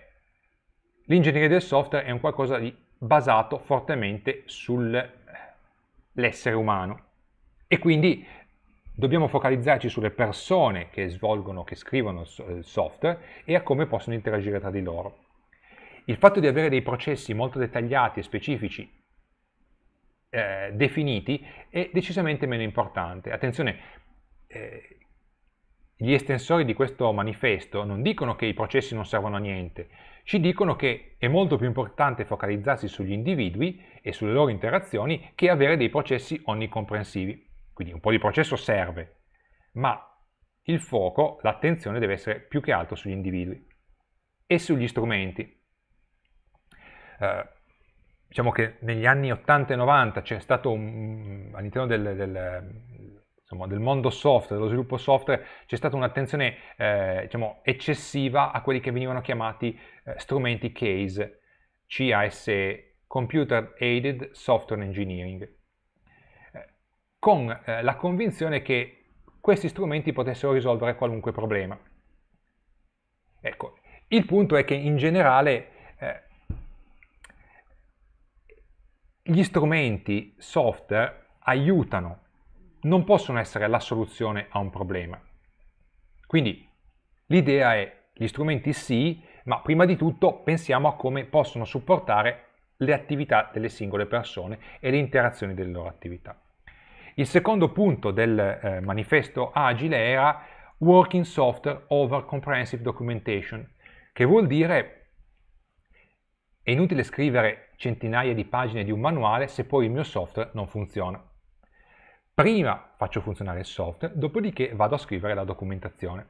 l'ingegneria del software è un qualcosa di basato fortemente sull'essere eh, umano e quindi dobbiamo focalizzarci sulle persone che svolgono, che scrivono il software e a come possono interagire tra di loro. Il fatto di avere dei processi molto dettagliati e specifici eh, definiti è decisamente meno importante. Attenzione, eh, gli estensori di questo manifesto non dicono che i processi non servono a niente, ci dicono che è molto più importante focalizzarsi sugli individui e sulle loro interazioni che avere dei processi onnicomprensivi. Quindi un po' di processo serve, ma il fuoco, l'attenzione deve essere più che altro sugli individui e sugli strumenti. Eh, diciamo che negli anni 80 e 90 c'è stato all'interno del, del, del, mondo software, dello sviluppo software, c'è stata un'attenzione eh, diciamo, eccessiva a quelli che venivano chiamati eh, strumenti CASE, CASE, Computer Aided Software Engineering, eh, con eh, la convinzione che questi strumenti potessero risolvere qualunque problema. Ecco, il punto è che in generale eh, gli strumenti software aiutano, non possono essere la soluzione a un problema. Quindi l'idea è gli strumenti sì, ma prima di tutto pensiamo a come possono supportare le attività delle singole persone e le interazioni delle loro attività. Il secondo punto del eh, manifesto agile era Working Software Over Comprehensive Documentation, che vuol dire è inutile scrivere centinaia di pagine di un manuale se poi il mio software non funziona. Prima faccio funzionare il software, dopodiché vado a scrivere la documentazione.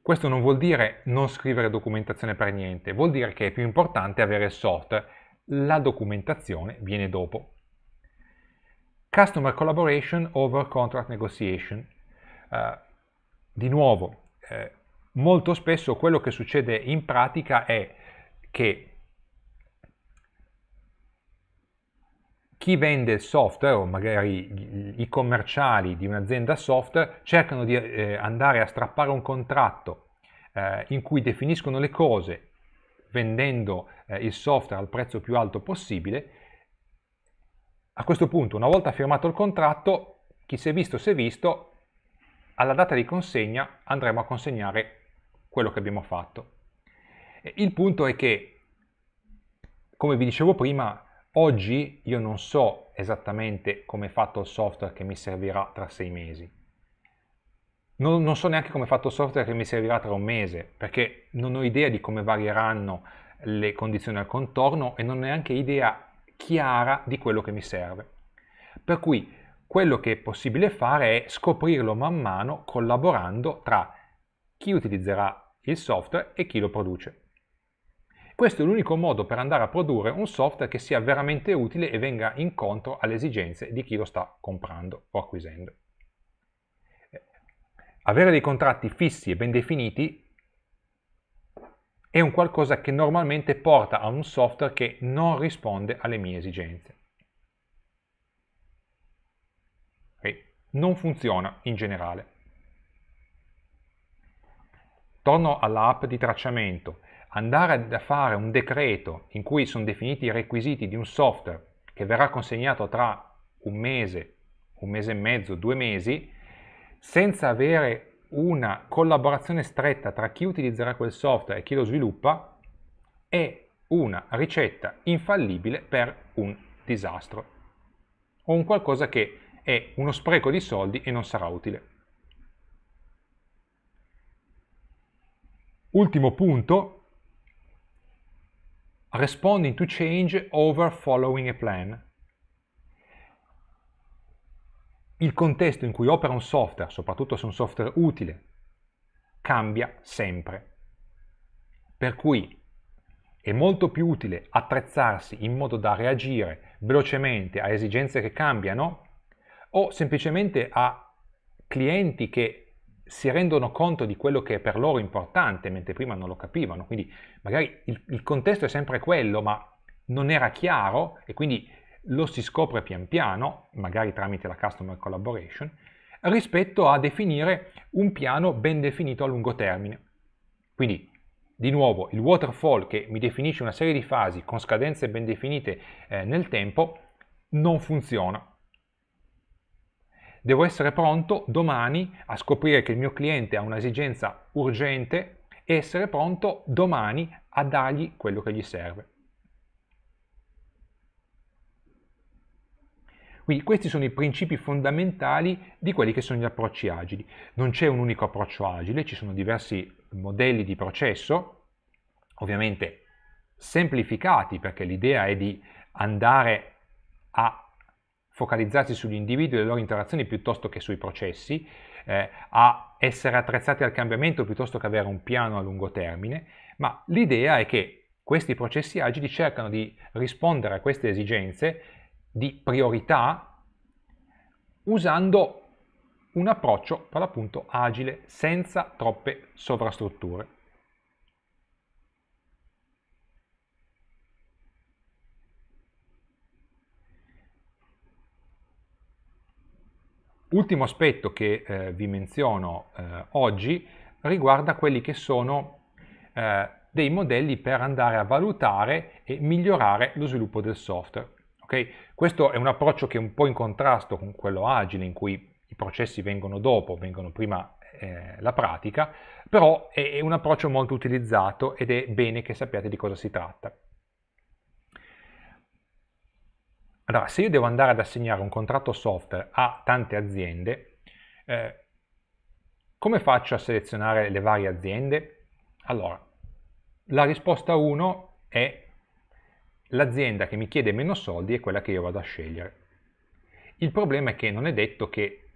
Questo non vuol dire non scrivere documentazione per niente, vuol dire che è più importante avere il software, la documentazione viene dopo. Customer Collaboration over Contract Negotiation. Uh, di nuovo, eh, molto spesso quello che succede in pratica è che chi vende il software o magari i commerciali di un'azienda software cercano di eh, andare a strappare un contratto eh, in cui definiscono le cose vendendo eh, il software al prezzo più alto possibile. A questo punto, una volta firmato il contratto, chi si è visto si è visto, alla data di consegna andremo a consegnare quello che abbiamo fatto. Il punto è che, come vi dicevo prima, oggi io non so esattamente come è fatto il software che mi servirà tra sei mesi. Non, non so neanche come è fatto il software che mi servirà tra un mese, perché non ho idea di come varieranno le condizioni al contorno e non ho neanche idea chiara di quello che mi serve. Per cui quello che è possibile fare è scoprirlo man mano collaborando tra chi utilizzerà il software e chi lo produce. Questo è l'unico modo per andare a produrre un software che sia veramente utile e venga incontro alle esigenze di chi lo sta comprando o acquisendo. Avere dei contratti fissi e ben definiti è un qualcosa che normalmente porta a un software che non risponde alle mie esigenze. Okay. Non funziona in generale torno alla app di tracciamento, andare a fare un decreto in cui sono definiti i requisiti di un software che verrà consegnato tra un mese, un mese e mezzo, due mesi, senza avere una collaborazione stretta tra chi utilizzerà quel software e chi lo sviluppa, è una ricetta infallibile per un disastro o un qualcosa che è uno spreco di soldi e non sarà utile. Ultimo punto, responding to change over following a plan. Il contesto in cui opera un software, soprattutto se è un software utile, cambia sempre. Per cui è molto più utile attrezzarsi in modo da reagire velocemente a esigenze che cambiano o semplicemente a clienti che si rendono conto di quello che è per loro importante, mentre prima non lo capivano. Quindi magari il, il contesto è sempre quello, ma non era chiaro e quindi lo si scopre pian piano, magari tramite la customer collaboration, rispetto a definire un piano ben definito a lungo termine. Quindi, di nuovo, il waterfall che mi definisce una serie di fasi con scadenze ben definite eh, nel tempo non funziona. Devo essere pronto domani a scoprire che il mio cliente ha un'esigenza urgente e essere pronto domani a dargli quello che gli serve. Quindi questi sono i principi fondamentali di quelli che sono gli approcci agili. Non c'è un unico approccio agile, ci sono diversi modelli di processo, ovviamente semplificati perché l'idea è di andare a focalizzarsi sugli individui e le loro interazioni piuttosto che sui processi, eh, a essere attrezzati al cambiamento piuttosto che avere un piano a lungo termine, ma l'idea è che questi processi agili cercano di rispondere a queste esigenze di priorità usando un approccio per l'appunto agile senza troppe sovrastrutture. Ultimo aspetto che eh, vi menziono eh, oggi riguarda quelli che sono eh, dei modelli per andare a valutare e migliorare lo sviluppo del software. Okay? Questo è un approccio che è un po' in contrasto con quello agile in cui i processi vengono dopo, vengono prima eh, la pratica, però è, è un approccio molto utilizzato ed è bene che sappiate di cosa si tratta. Allora, se io devo andare ad assegnare un contratto software a tante aziende, eh, come faccio a selezionare le varie aziende? Allora, la risposta 1 è l'azienda che mi chiede meno soldi è quella che io vado a scegliere. Il problema è che non è detto che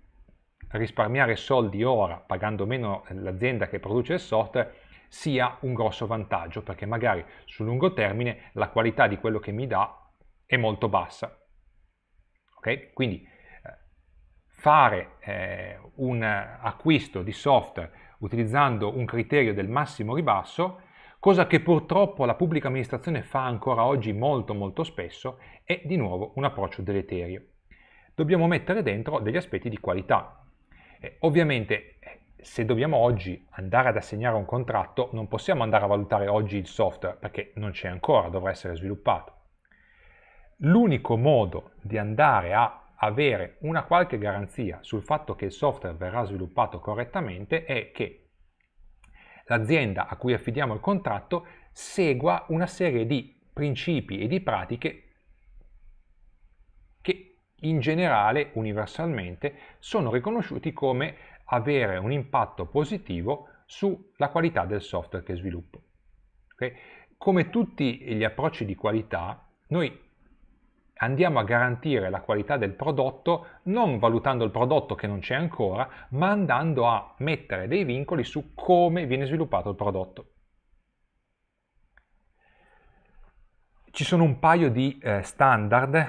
risparmiare soldi ora pagando meno l'azienda che produce il software sia un grosso vantaggio perché magari sul lungo termine la qualità di quello che mi dà è molto bassa. Okay? Quindi eh, fare eh, un acquisto di software utilizzando un criterio del massimo ribasso, cosa che purtroppo la pubblica amministrazione fa ancora oggi molto molto spesso, è di nuovo un approccio deleterio. Dobbiamo mettere dentro degli aspetti di qualità. Eh, ovviamente eh, se dobbiamo oggi andare ad assegnare un contratto non possiamo andare a valutare oggi il software perché non c'è ancora, dovrà essere sviluppato. L'unico modo di andare a avere una qualche garanzia sul fatto che il software verrà sviluppato correttamente è che l'azienda a cui affidiamo il contratto segua una serie di principi e di pratiche che in generale, universalmente, sono riconosciuti come avere un impatto positivo sulla qualità del software che sviluppo. Okay? Come tutti gli approcci di qualità, noi andiamo a garantire la qualità del prodotto non valutando il prodotto che non c'è ancora, ma andando a mettere dei vincoli su come viene sviluppato il prodotto. Ci sono un paio di eh, standard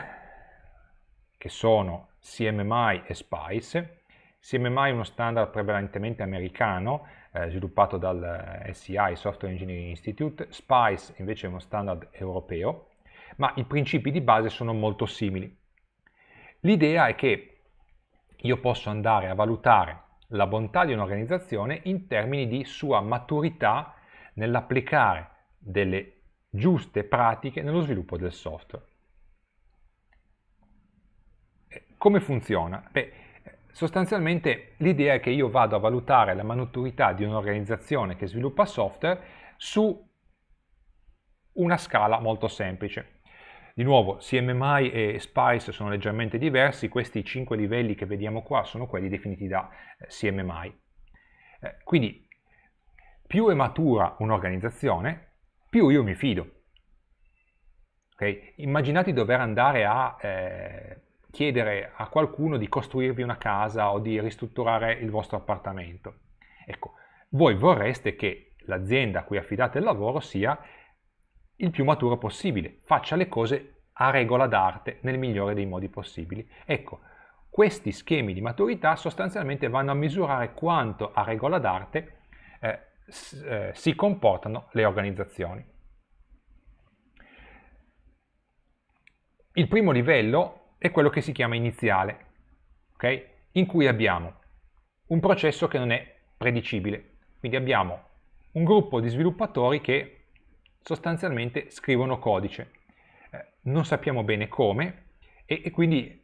che sono CMMI e SPICE. CMMI è uno standard prevalentemente americano, eh, sviluppato dal eh, SEI, Software Engineering Institute. SPICE invece è uno standard europeo, ma i principi di base sono molto simili. L'idea è che io posso andare a valutare la bontà di un'organizzazione in termini di sua maturità nell'applicare delle giuste pratiche nello sviluppo del software. Eh, come funziona? Beh, sostanzialmente l'idea è che io vado a valutare la maturità di un'organizzazione che sviluppa software su una scala molto semplice. Di nuovo, CMMI e Spice sono leggermente diversi, questi 5 livelli che vediamo qua sono quelli definiti da eh, CMMI. Eh, quindi, più è matura un'organizzazione, più io mi fido. Okay? Immaginate di dover andare a eh, chiedere a qualcuno di costruirvi una casa o di ristrutturare il vostro appartamento. Ecco, voi vorreste che l'azienda a cui affidate il lavoro sia il più maturo possibile, faccia le cose a regola d'arte nel migliore dei modi possibili. Ecco, questi schemi di maturità sostanzialmente vanno a misurare quanto a regola d'arte eh, eh, si comportano le organizzazioni. Il primo livello è quello che si chiama iniziale, okay? in cui abbiamo un processo che non è predicibile, quindi abbiamo un gruppo di sviluppatori che sostanzialmente scrivono codice. Eh, non sappiamo bene come e, e quindi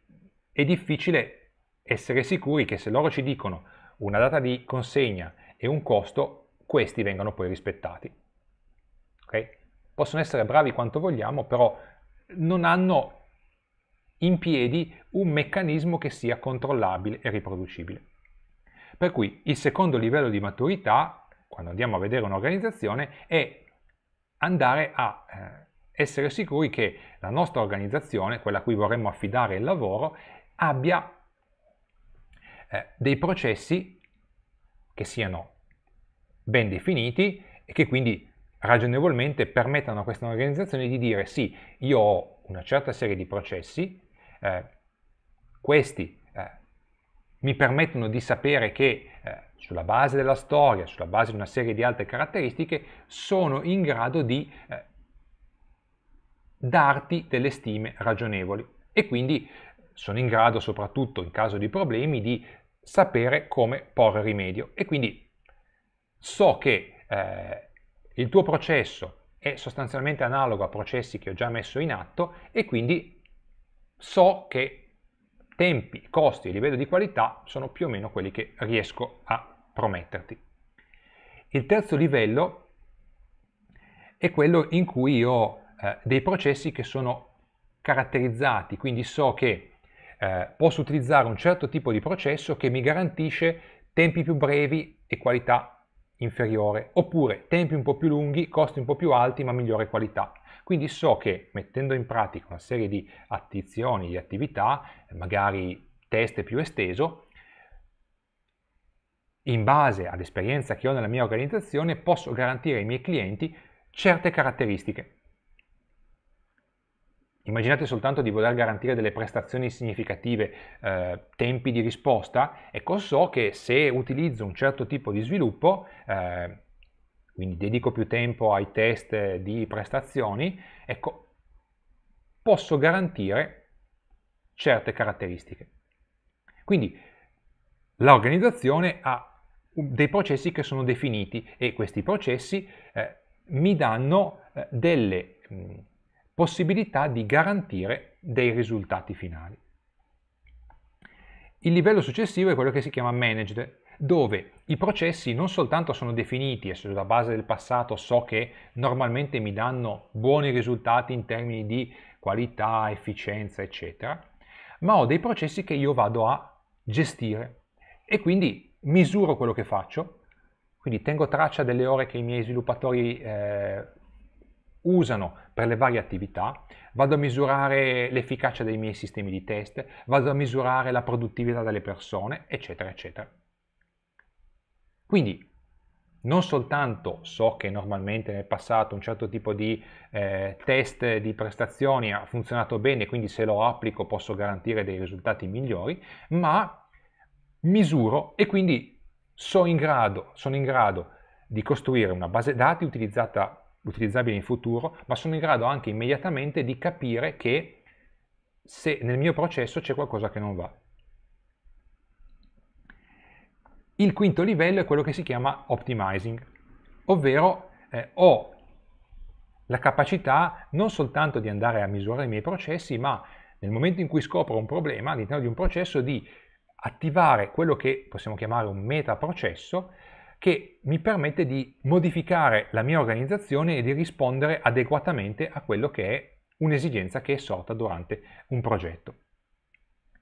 è difficile essere sicuri che se loro ci dicono una data di consegna e un costo, questi vengano poi rispettati. Okay? Possono essere bravi quanto vogliamo, però non hanno in piedi un meccanismo che sia controllabile e riproducibile. Per cui il secondo livello di maturità, quando andiamo a vedere un'organizzazione, è andare a eh, essere sicuri che la nostra organizzazione, quella a cui vorremmo affidare il lavoro, abbia eh, dei processi che siano ben definiti e che quindi ragionevolmente permettano a questa organizzazione di dire sì, io ho una certa serie di processi, eh, questi eh, mi permettono di sapere che eh, sulla base della storia, sulla base di una serie di altre caratteristiche, sono in grado di eh, darti delle stime ragionevoli e quindi sono in grado, soprattutto in caso di problemi, di sapere come porre rimedio. E quindi so che eh, il tuo processo è sostanzialmente analogo a processi che ho già messo in atto e quindi so che tempi, costi e livello di qualità sono più o meno quelli che riesco a prometterti. Il terzo livello è quello in cui io ho eh, dei processi che sono caratterizzati, quindi so che eh, posso utilizzare un certo tipo di processo che mi garantisce tempi più brevi e qualità inferiore, oppure tempi un po' più lunghi, costi un po' più alti ma migliore qualità. Quindi so che mettendo in pratica una serie di attizioni, di attività, eh, magari test più esteso, in base all'esperienza che ho nella mia organizzazione posso garantire ai miei clienti certe caratteristiche. Immaginate soltanto di voler garantire delle prestazioni significative, eh, tempi di risposta, ecco so che se utilizzo un certo tipo di sviluppo eh, quindi dedico più tempo ai test di prestazioni, ecco, posso garantire certe caratteristiche. Quindi l'organizzazione ha dei processi che sono definiti e questi processi eh, mi danno eh, delle mh, mm, possibilità di garantire dei risultati finali. Il livello successivo è quello che si chiama managed, dove i processi non soltanto sono definiti e sulla base del passato so che normalmente mi danno buoni risultati in termini di qualità, efficienza, eccetera, ma ho dei processi che io vado a gestire e quindi misuro quello che faccio, quindi tengo traccia delle ore che i miei sviluppatori eh, usano per le varie attività, vado a misurare l'efficacia dei miei sistemi di test, vado a misurare la produttività delle persone, eccetera, eccetera. Quindi non soltanto so che normalmente nel passato un certo tipo di eh, test di prestazioni ha funzionato bene, quindi se lo applico posso garantire dei risultati migliori, ma misuro e quindi so in grado, sono in grado di costruire una base dati utilizzabile in futuro, ma sono in grado anche immediatamente di capire che se nel mio processo c'è qualcosa che non va. Il quinto livello è quello che si chiama optimizing, ovvero eh, ho la capacità non soltanto di andare a misurare i miei processi, ma nel momento in cui scopro un problema all'interno di un processo di attivare quello che possiamo chiamare un metaprocesso che mi permette di modificare la mia organizzazione e di rispondere adeguatamente a quello che è un'esigenza che è sorta durante un progetto.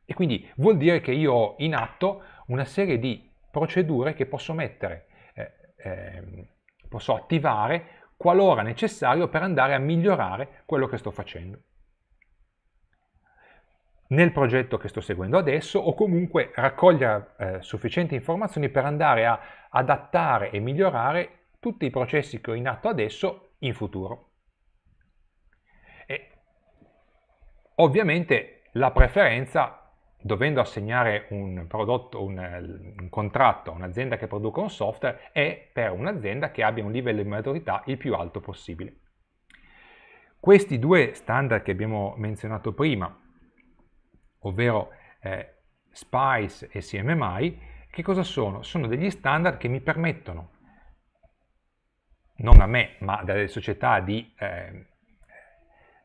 E quindi vuol dire che io ho in atto una serie di procedure che posso mettere, eh, eh, posso attivare qualora necessario per andare a migliorare quello che sto facendo. Nel progetto che sto seguendo adesso o comunque raccogliere eh, sufficienti informazioni per andare a adattare e migliorare tutti i processi che ho in atto adesso in futuro. E ovviamente la preferenza dovendo assegnare un, prodotto, un, un contratto a un'azienda che produca un software è per un'azienda che abbia un livello di maturità il più alto possibile. Questi due standard che abbiamo menzionato prima, ovvero eh, SPICE e CMMI, che cosa sono? Sono degli standard che mi permettono, non a me, ma dalle società di, eh,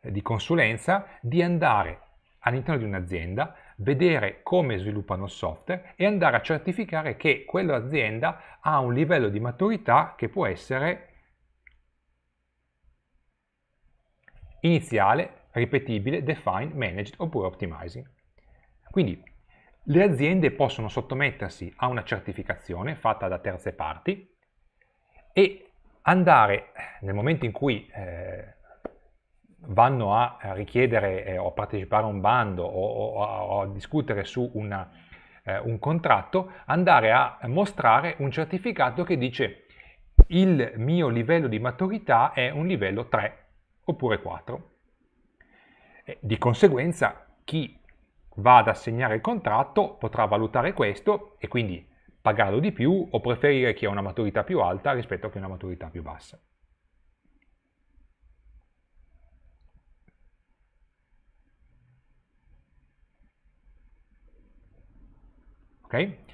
di consulenza, di andare all'interno di un'azienda, vedere come sviluppano il software e andare a certificare che quell'azienda ha un livello di maturità che può essere iniziale, ripetibile, defined, managed oppure optimizing. Quindi le aziende possono sottomettersi a una certificazione fatta da terze parti e andare nel momento in cui eh, vanno a richiedere eh, o a partecipare a un bando o, o, o a discutere su una, eh, un contratto, andare a mostrare un certificato che dice il mio livello di maturità è un livello 3 oppure 4. E di conseguenza chi va ad assegnare il contratto potrà valutare questo e quindi pagarlo di più o preferire chi ha una maturità più alta rispetto a chi ha una maturità più bassa. Okay?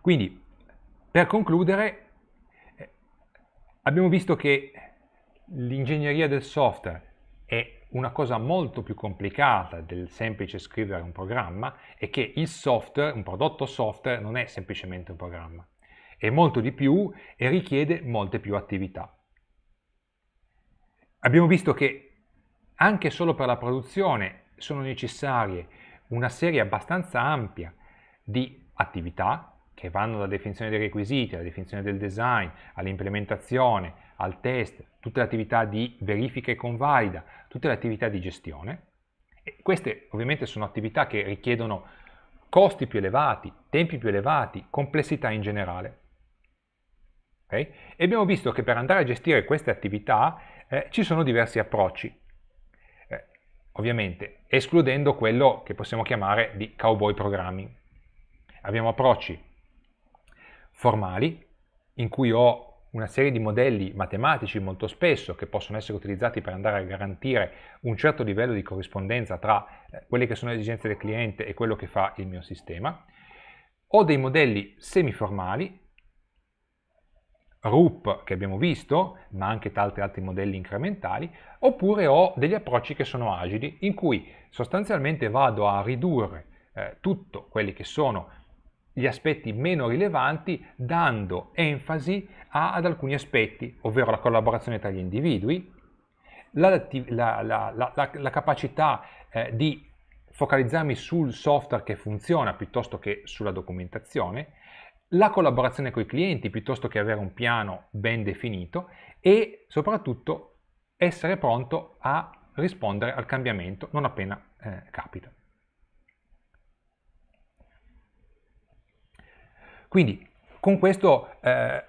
Quindi, per concludere, eh, abbiamo visto che l'ingegneria del software è una cosa molto più complicata del semplice scrivere un programma e che il software, un prodotto software, non è semplicemente un programma. È molto di più e richiede molte più attività. Abbiamo visto che anche solo per la produzione sono necessarie una serie abbastanza ampia di attività che vanno dalla definizione dei requisiti, alla definizione del design, all'implementazione, al test, tutte le attività di verifica e convalida, tutte le attività di gestione. E queste ovviamente sono attività che richiedono costi più elevati, tempi più elevati, complessità in generale. Okay? E abbiamo visto che per andare a gestire queste attività eh, ci sono diversi approcci, eh, ovviamente escludendo quello che possiamo chiamare di cowboy programming, abbiamo approcci formali in cui ho una serie di modelli matematici molto spesso che possono essere utilizzati per andare a garantire un certo livello di corrispondenza tra eh, quelle che sono le esigenze del cliente e quello che fa il mio sistema. Ho dei modelli semiformali, RUP che abbiamo visto, ma anche tanti altri modelli incrementali, oppure ho degli approcci che sono agili, in cui sostanzialmente vado a ridurre eh, tutto quelli che sono gli aspetti meno rilevanti dando enfasi a, ad alcuni aspetti, ovvero la collaborazione tra gli individui, la, la, la, la capacità eh, di focalizzarmi sul software che funziona piuttosto che sulla documentazione, la collaborazione con i clienti piuttosto che avere un piano ben definito e soprattutto essere pronto a rispondere al cambiamento non appena eh, capita. Quindi con questo eh,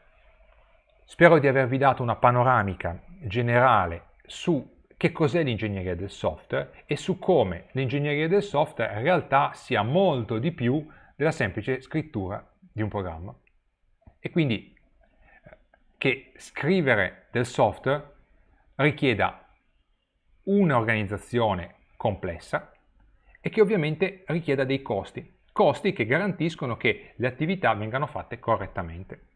spero di avervi dato una panoramica generale su che cos'è l'ingegneria del software e su come l'ingegneria del software in realtà sia molto di più della semplice scrittura di un programma. E quindi eh, che scrivere del software richieda un'organizzazione complessa e che ovviamente richieda dei costi costi che garantiscono che le attività vengano fatte correttamente.